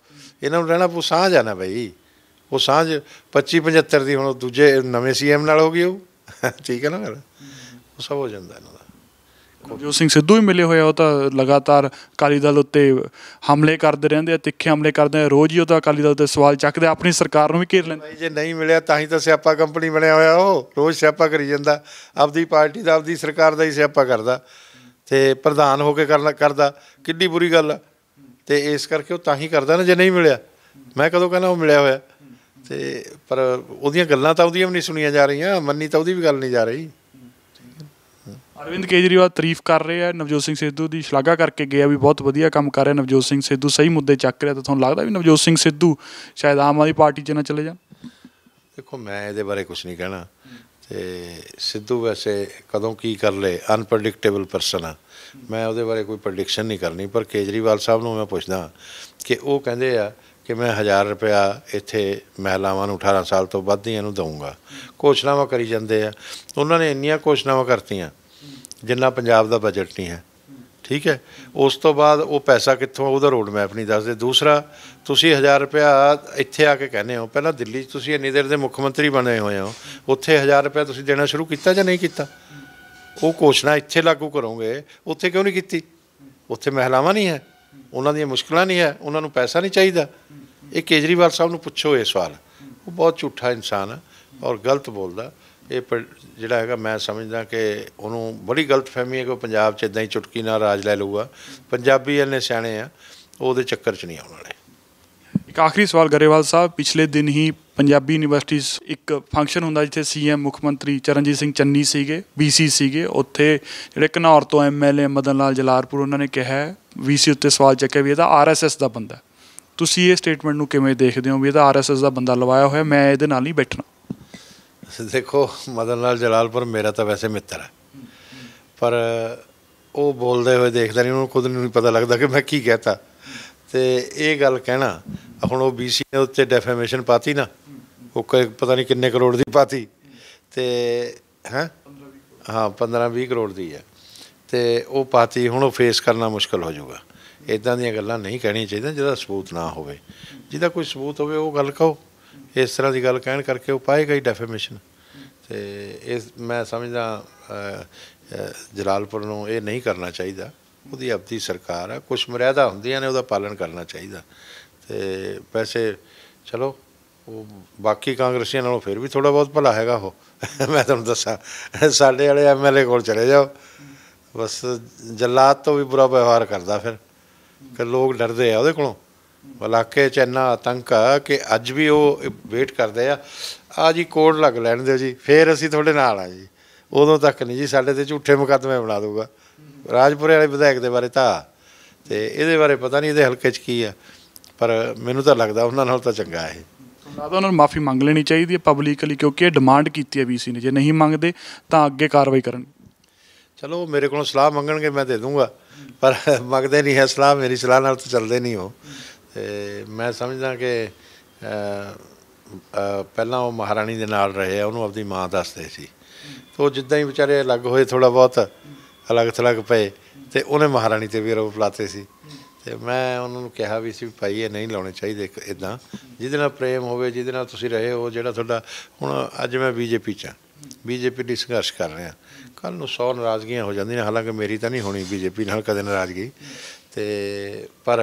ਇਹਨਾਂ ਨੂੰ ਰਹਿਣਾ ਪੂ ਸਾਂਝ ਆਣਾ ਬਈ ਉਹ ਸਾਂਝ 25 75 ਦੀ ਹੁਣ ਦੂਜੇ ਨਵੇਂ ਸੀਐਮ ਨਾਲ ਹੋ ਗਈ ਉਹ ਠੀਕ ਹੈ ਨਾ ਉਹ ਸਭ ਹੋ ਜਾਂਦਾ ਇਹਨਾਂ ਦਾ ਨਵਜੋਤ ਸਿੰਘ ਸਿੱਧੂ ਵੀ ਮਿਲੇ ਹੋਏ ਆ ਉਹ ਤਾਂ ਲਗਾਤਾਰ ਅਕਾਲੀ ਦਲ ਉੱਤੇ ਹਮਲੇ ਕਰਦੇ ਰਹਿੰਦੇ ਆ ਤਿੱਖੇ ਹਮਲੇ ਕਰਦੇ ਆ ਰੋਜ਼ ਹੀ ਉਹਦਾ ਅਕਾਲੀ ਦਲ ਤੇ ਸਵਾਲ ਚੱਕਦੇ ਆਪਣੀ ਸਰਕਾਰ ਨੂੰ ਵੀ ਘੇਰ ਲੈਂਦੇ ਜੇ ਨਹੀਂ ਮਿਲਿਆ ਤਾਂ ਹੀ ਤਾਂ ਸਿਆਪਾ ਕੰਪਨੀ ਬਣਿਆ ਹੋਇਆ ਉਹ ਰੋਜ਼ ਸਿਆਪਾ ਕਰੀ ਜਾਂਦਾ ਆਪਦੀ ਪਾਰਟੀ ਦਾ ਆਪਦੀ ਸਰਕਾਰ ਦਾ ਹੀ ਸਿਆਪਾ ਕਰਦਾ ਤੇ ਪ੍ਰਧਾਨ ਹੋ ਕੇ ਕਰਨਾ ਕਰਦਾ ਕਿੱਡੀ ਬੁਰੀ ਗੱਲ ਆ ਤੇ ਇਸ ਕਰਕੇ ਉਹ ਤਾਂ ਹੀ ਕਰਦਾ ਨਾ ਜੇ ਨਹੀਂ ਮਿਲਿਆ ਮੈਂ ਕਦੋਂ ਕਹਿੰਦਾ ਉਹ ਮਿਲਿਆ ਹੋਇਆ ਤੇ ਪਰ ਉਹਦੀਆਂ ਗੱਲਾਂ ਤਾਂ ਉਹਦੀਆਂ ਵੀ ਨਹੀਂ ਸੁਣੀਆਂ ਜਾ ਰਹੀਆਂ ਮੰਨੀ ਤਾਂ ਉਹਦੀ ਵੀ ਗੱਲ ਨਹੀਂ ਜਾ ਰਹੀ ਅਰਵਿੰਦ ਕੇਜਰੀਵਾਲ ਤਾਰੀਫ ਕਰ ਰਹੇ ਆ ਨਵਜੋਤ ਸਿੰਘ ਸਿੱਧੂ ਦੀ ਸ਼ਲਾਘਾ ਕਰਕੇ ਗਏ ਆ ਵੀ ਬਹੁਤ ਵਧੀਆ ਕੰਮ ਕਰ ਰਿਹਾ ਨਵਜੋਤ ਸਿੰਘ ਸਿੱਧੂ ਸਹੀ ਮੁੱਦੇ ਚੱਕ ਰਿਹਾ ਤਾਂ ਤੁਹਾਨੂੰ ਲੱਗਦਾ ਵੀ ਨਵਜੋਤ ਸਿੰਘ ਸਿੱਧੂ ਸ਼ਾਇਦ ਆਮ ਆਦਮੀ ਪਾਰਟੀ 'ਚ ਨਾ ਚਲੇ ਜਾਣ ਦੇਖੋ ਮੈਂ ਇਹਦੇ ਬਾਰੇ ਕੁਝ ਨਹੀਂ ਕਹਿਣਾ ਤੇ ਸਿੱਧੂ ਵੈਸੇ ਕਦੋਂ ਕੀ ਕਰ ਲੇ ਅਨਪ੍ਰੈਡਿਕਟੇਬਲ ਪਰਸਨ ਆ ਮੈਂ ਉਹਦੇ ਬਾਰੇ ਕੋਈ ਪ੍ਰੈਡਿਕਸ਼ਨ ਨਹੀਂ ਕਰਨੀ ਪਰ ਕੇਜਰੀਵਾਲ ਸਾਹਿਬ ਨੂੰ ਮੈਂ ਪੁੱਛਦਾ ਕਿ ਉਹ ਕਹਿੰਦੇ ਆ ਕਿ ਮੈਂ 1000 ਰੁਪਿਆ ਇੱਥੇ ਮਹਿਲਾਵਾਂ ਨੂੰ 18 ਸਾਲ ਤੋਂ ਵੱਧ ਦੀਆਂ ਨੂੰ ਦਊਂਗਾ ਘੋਸ਼ਣਾਵਾਂ ਕਰੀ ਜਾਂਦੇ ਆ ਉਹਨਾਂ ਨੇ ਇੰਨੀਆਂ ਘੋਸ਼ਣਾਵਾਂ ਕਰਤੀਆਂ ਜਿੰਨਾ ਪੰਜਾਬ ਦਾ ਬਜਟ ਨਹੀਂ ਹੈ ਠੀਕ ਹੈ ਉਸ ਤੋਂ ਬਾਅਦ ਉਹ ਪੈਸਾ ਕਿੱਥੋਂ ਉਹਦਾ ਰੋਡ ਮੈਪ ਨਹੀਂ ਦੱਸਦੇ ਦੂਸਰਾ ਤੁਸੀਂ 1000 ਰੁਪਿਆ ਇੱਥੇ ਆ ਕੇ ਕਹਿੰਦੇ ਹੋ ਪਹਿਲਾਂ ਦਿੱਲੀ 'ਚ ਤੁਸੀਂ ਇੰਨੀ ਦੇਰ ਦੇ ਮੁੱਖ ਮੰਤਰੀ ਬਣੇ ਹੋਏ ਹੋ ਉੱਥੇ 1000 ਰੁਪਿਆ ਤੁਸੀਂ ਦੇਣਾ ਸ਼ੁਰੂ ਕੀਤਾ ਜਾਂ ਨਹੀਂ ਕੀਤਾ ਉਹ ਕੋਸ਼ਣਾ ਇੱਥੇ ਲਾਗੂ ਕਰੋਗੇ ਉੱਥੇ ਕਿਉਂ ਨਹੀਂ ਕੀਤੀ ਉੱਥੇ ਮਹਿਲਾਵਾਂ ਨਹੀਂ ਹੈ ਉਹਨਾਂ ਦੀਆਂ ਮੁਸ਼ਕਲਾਂ ਨਹੀਂ ਹੈ ਉਹਨਾਂ ਨੂੰ ਪੈਸਾ ਨਹੀਂ ਚਾਹੀਦਾ ਇਹ ਕੇਜਰੀਵਾਲ ਸਾਹਿਬ ਨੂੰ ਪੁੱਛੋ ਇਹ ਸਵਾਲ ਉਹ ਬਹੁਤ ਝੂਠਾ ਇਨਸਾਨ ਹੈ ਔਰ ਗਲਤ ਬੋਲਦਾ ਇਹ ਜਿਹੜਾ ਹੈਗਾ ਮੈਂ ਸਮਝਦਾ ਕਿ ਉਹਨੂੰ ਬੜੀ ਗਲਤ ਫਹਿਮੀ ਹੈ ਕਿ ਪੰਜਾਬ 'ਚ ਇਦਾਂ ਹੀ ਚੁਟਕੀ ਨਾਲ ਰਾਜ ਲੈ ਲਊਗਾ ਪੰਜਾਬੀ ਇੰਨੇ ਸਿਆਣੇ ਆ ਉਹਦੇ ਚੱਕਰ 'ਚ ਨਹੀਂ ਆਉਣ ਵਾਲੇ ਇੱਕ ਆਖਰੀ ਸਵਾਲ ਗਰੇਵਾਲ ਸਾਹਿਬ ਪਿਛਲੇ ਦਿਨ ਹੀ ਪੰਜਾਬੀ ਯੂਨੀਵਰਸਿਟੀ ਇੱਕ ਫੰਕਸ਼ਨ ਹੁੰਦਾ ਜਿੱਥੇ ਸੀਐਮ ਮੁੱਖ ਮੰਤਰੀ ਚਰਨਜੀਤ ਸਿੰਘ ਚੰਨੀ ਸੀਗੇ ਬੀਸੀ ਸੀਗੇ ਉੱਥੇ ਜਿਹੜੇ ਘਨੌਰ ਤੋਂ ਐਮਐਲਏ ਮਦਨ ਲਾਲ ਜਲਾਰਪੁਰ ਉਹਨਾਂ ਨੇ ਕਿਹਾ ਵੀਸੀ ਉੱਤੇ ਸਵਾਲ ਚੱਕਿਆ ਵੀ ਇਹਦਾ ਆਰਐਸਐਸ ਦਾ ਬੰਦਾ ਤੁਸੀਂ ਇਹ ਸਟੇਟਮੈਂਟ ਨੂੰ ਕਿਵੇਂ ਦੇਖਦੇ ਹੋ ਵੀ ਇਹਦਾ ਆਰਐਸਐਸ ਦਾ ਬੰਦਾ ਲਵਾਇਆ ਹੋਇਆ ਮੈਂ ਇਹਦੇ ਨਾਲ ਨਹੀਂ ਬੈਠਣਾ ਦੇਖੋ ਮਦਨ ਲਾਲ ਜਲਾਲਪੁਰ ਮੇਰਾ ਤਾਂ ਵੈਸੇ ਮਿੱਤਰ ਹੈ ਪਰ ਉਹ ਬੋਲਦੇ ਹੋਏ ਦੇਖਦਾ ਨਹੀਂ ਉਹਨੂੰ ਖੁਦ ਨੂੰ ਨਹੀਂ ਪਤਾ ਲੱਗਦਾ ਕਿ ਮੈਂ ਕੀ ਕਹਤਾ ਤੇ ਇਹ ਗੱਲ ਕਹਿਣਾ ਹੁਣ ਉਹ ਬੀਸੀ ਦੇ ਉੱਤੇ ਡੈਫੇਮੇਸ਼ਨ ਪਾਤੀ ਨਾ ਉਹ ਪਤਾ ਨਹੀਂ ਕਿੰਨੇ ਕਰੋੜ ਦੀ ਪਾਤੀ ਤੇ ਹੈ ਹਾਂ 15 20 ਕਰੋੜ ਦੀ ਹੈ ਤੇ ਉਹ ਪਾਤੀ ਹੁਣ ਉਹ ਫੇਸ ਕਰਨਾ ਮੁਸ਼ਕਲ ਹੋ ਜਾਊਗਾ ਇਦਾਂ ਦੀਆਂ ਗੱਲਾਂ ਨਹੀਂ ਕਹਿਣੀਆਂ ਚਾਹੀਦੀਆਂ ਜਿਹਦਾ ਸਬੂਤ ਨਾ ਹੋਵੇ ਜਿਹਦਾ ਕੋਈ ਸਬੂਤ ਹੋਵੇ ਉਹ ਗੱਲ ਕਹੋ ਇਸ ਤਰ੍ਹਾਂ ਦੀ ਗੱਲ ਕਹਿਣ ਕਰਕੇ ਉਹ ਪਾਏ ਗਈ ਡੈਫੇਮੇਸ਼ਨ ਤੇ ਇਸ ਮੈਂ ਸਮਝਦਾ ਜਲਾਲਪੁਰ ਨੂੰ ਇਹ ਨਹੀਂ ਕਰਨਾ ਚਾਹੀਦਾ ਉਹਦੀ ਆਪਣੀ ਸਰਕਾਰ ਆ ਕੁਝ ਮਰਿਆਦਾ ਹੁੰਦੀਆਂ ਨੇ ਉਹਦਾ ਪਾਲਣ ਕਰਨਾ ਚਾਹੀਦਾ ਤੇ ਪੈਸੇ ਚਲੋ ਉਹ ਬਾਕੀ ਕਾਂਗਰਸੀਆਂ ਨਾਲੋਂ ਫਿਰ ਵੀ ਥੋੜਾ ਬਹੁਤ ਭਲਾ ਹੈਗਾ ਉਹ <laughs> ਮੈਂ ਤੁਹਾਨੂੰ ਦੱਸਾਂ ਸਾਡੇ ਵਾਲੇ ਐਮਐਲਏ ਕੋਲ ਚਲੇ ਜਾਓ ਬਸ ਜਲਾਤ ਤੋਂ ਵੀ ਬੁਰਾ ਵਿਵਹਾਰ ਕਰਦਾ ਫਿਰ ਕਿ ਲੋਕ ਡਰਦੇ ਆ ਉਹਦੇ ਕੋਲੋਂ ਵਲਾਕੇ 'ਚ ਇੰਨਾ ਆਤੰਕ ਆ ਕਿ ਅੱਜ ਵੀ ਉਹ ਵੇਟ ਕਰਦੇ ਆ ਆ ਜੀ ਕੋਡ ਲੱਗ ਲੈਣ ਦਿਓ ਜੀ ਫੇਰ ਅਸੀਂ ਤੁਹਾਡੇ ਨਾਲ ਆ ਜੀ ਉਦੋਂ ਤੱਕ ਨਹੀਂ ਜੀ ਸਾਡੇ ਤੇ ਝੂਠੇ ਮੁਕੱਦਮੇ ਬਣਾ ਦੂਗਾ ਰਾਜਪੁਰੇ ਵਾਲੇ ਵਿਧਾਇਕ ਦੇ ਬਾਰੇ ਤਾਂ ਤੇ ਇਹਦੇ ਬਾਰੇ ਪਤਾ ਨਹੀਂ ਇਹਦੇ ਹਲਕੇ 'ਚ ਕੀ ਆ ਪਰ ਮੈਨੂੰ ਤਾਂ ਲੱਗਦਾ ਉਹਨਾਂ ਨਾਲ ਤਾਂ ਚੰਗਾ ਇਹ ਉਹਨਾਂ ਨੂੰ ਮਾਫੀ ਮੰਗ ਲੈਣੀ ਚਾਹੀਦੀ ਹੈ ਪਬਲਿਕਲੀ ਕਿਉਂਕਿ ਇਹ ਡਿਮਾਂਡ ਕੀਤੀ ਹੈ ਬੀਸੀ ਨੇ ਜੇ ਨਹੀਂ ਮੰਗਦੇ ਤਾਂ ਅੱਗੇ ਕਾਰਵਾਈ ਕਰਨ ਚਲੋ ਮੇਰੇ ਕੋਲੋਂ ਸਲਾਹ ਮੰਗਣਗੇ ਮੈਂ ਦੇ ਦੂੰਗਾ ਪਰ ਮੰਗਦੇ ਨਹੀਂ ਹੈ ਸਲਾਹ ਮੇਰੀ ਸਲਾਹ ਨਾਲ ਤਾਂ ਚੱਲਦੇ ਨਹੀਂ ਹੋ ਤੇ ਮੈਂ ਸਮਝਦਾ ਕਿ ਪਹਿਲਾਂ ਉਹ ਮਹਾਰਾਣੀ ਦੇ ਨਾਲ ਰਹੇ ਆ ਉਹਨੂੰ ਆਪਣੀ ਮਾਂ ਦੱਸਦੇ ਸੀ ਤੇ ਉਹ ਜਿੱਦਾਂ ਹੀ ਵਿਚਾਰੇ ਅਲੱਗ ਹੋਏ ਥੋੜਾ ਬਹੁਤ ਅਲੱਗ-ਥਲੱਗ ਪਏ ਤੇ ਉਹਨੇ ਮਹਾਰਾਣੀ ਤੇ ਵੀ ਰੋਪ ਲਾਤੇ ਸੀ ਤੇ ਮੈਂ ਉਹਨਾਂ ਨੂੰ ਕਿਹਾ ਵੀ ਸੀ ਭਾਈ ਇਹ ਨਹੀਂ ਲਾਉਣੇ ਚਾਹੀਦੇ ਇਦਾਂ ਜਿਹਦੇ ਨਾਲ ਪ੍ਰੇਮ ਹੋਵੇ ਜਿਹਦੇ ਨਾਲ ਤੁਸੀਂ ਰਹੇ ਹੋ ਜਿਹੜਾ ਤੁਹਾਡਾ ਹੁਣ ਅੱਜ ਮੈਂ ਬੀਜੇਪੀ ਚ ਬੀਜੇਪੀ ਦੀ ਸੰਘਰਸ਼ ਕਰ ਰਿਹਾ ਕੱਲ ਨੂੰ 100 ਨਾਰਾਜ਼ਗੀਆਂ ਹੋ ਜਾਂਦੀਆਂ ਹਾਲਾਂਕਿ ਮੇਰੀ ਤਾਂ ਨਹੀਂ ਹੋਣੀ ਬੀਜੇਪੀ ਨਾਲ ਕਦੇ ਨਾਰਾਜ਼ਗੀ ਤੇ ਪਰ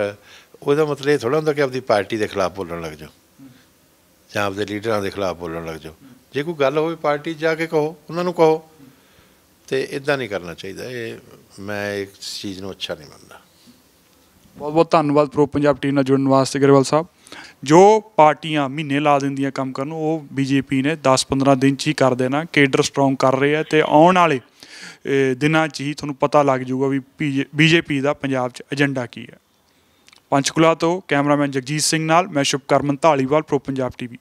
ਉਹਦਾ ਮਤਲਬ ਇਹ ਥੋੜਾ ਹੁੰਦਾ ਕਿ ਆਪਦੀ ਪਾਰਟੀ ਦੇ ਖਿਲਾਫ ਬੋਲਣ ਲੱਗ ਜਾਓ ਜਾਂ ਆਪਦੇ ਲੀਡਰਾਂ ਦੇ ਖਿਲਾਫ ਬੋਲਣ ਲੱਗ ਜਾਓ ਜੇ ਕੋਈ ਗੱਲ ਹੋਵੇ ਪਾਰਟੀ ਜਾ ਕੇ ਕਹੋ ਉਹਨਾਂ ਨੂੰ ਕਹੋ ਤੇ ਇਦਾਂ ਨਹੀਂ ਕਰਨਾ ਚਾਹੀਦਾ ਇਹ ਮੈਂ ਇੱਕ ਚੀਜ਼ ਨੂੰ ਅੱਛਾ ਨਹੀਂ ਮੰਨਦਾ ਬਹੁਤ ਬਹੁਤ ਧੰਨਵਾਦ ਪ੍ਰੋ ਪੰਜਾਬ ਟੀਮ ਨਾਲ ਜੁੜਨ ਵਾਸਤੇ ਗਰੇਵਾਲ ਸਾਹਿਬ ਜੋ ਪਾਰਟੀਆਂ ਮਹੀਨੇ ਲਾ ਦਿੰਦੀਆਂ ਕੰਮ ਕਰਨ ਉਹ ਬੀਜੇਪੀ ਨੇ 10-15 ਦਿਨ ਚ ਹੀ ਕਰ ਦੇਣਾ ਕੇਡਰ ਸਟਰੋਂਗ ਕਰ ਰਹੇ ਆ ਤੇ ਆਉਣ ਵਾਲੇ ਦਿਨਾਂ ਚ ਹੀ ਤੁਹਾਨੂੰ ਪਤਾ ਲੱਗ ਜਾਊਗਾ ਵੀ ਬੀਜੇਪੀ ਦਾ ਪੰਜਾਬ ਚ ਏਜੰਡਾ ਕੀ ਹੈ ਪੰਚਕੁਲਾ ਤੋਂ ਕੈਮਰਾਮੈਨ ਜਗਜੀਤ ਸਿੰਘ ਨਾਲ ਮੈਂ ਸ਼ੁਭਕਰਮਨ ਧਾਲੀਵਾਲ ਪ੍ਰੋ ਪੰਜਾਬ ਟੀਵੀ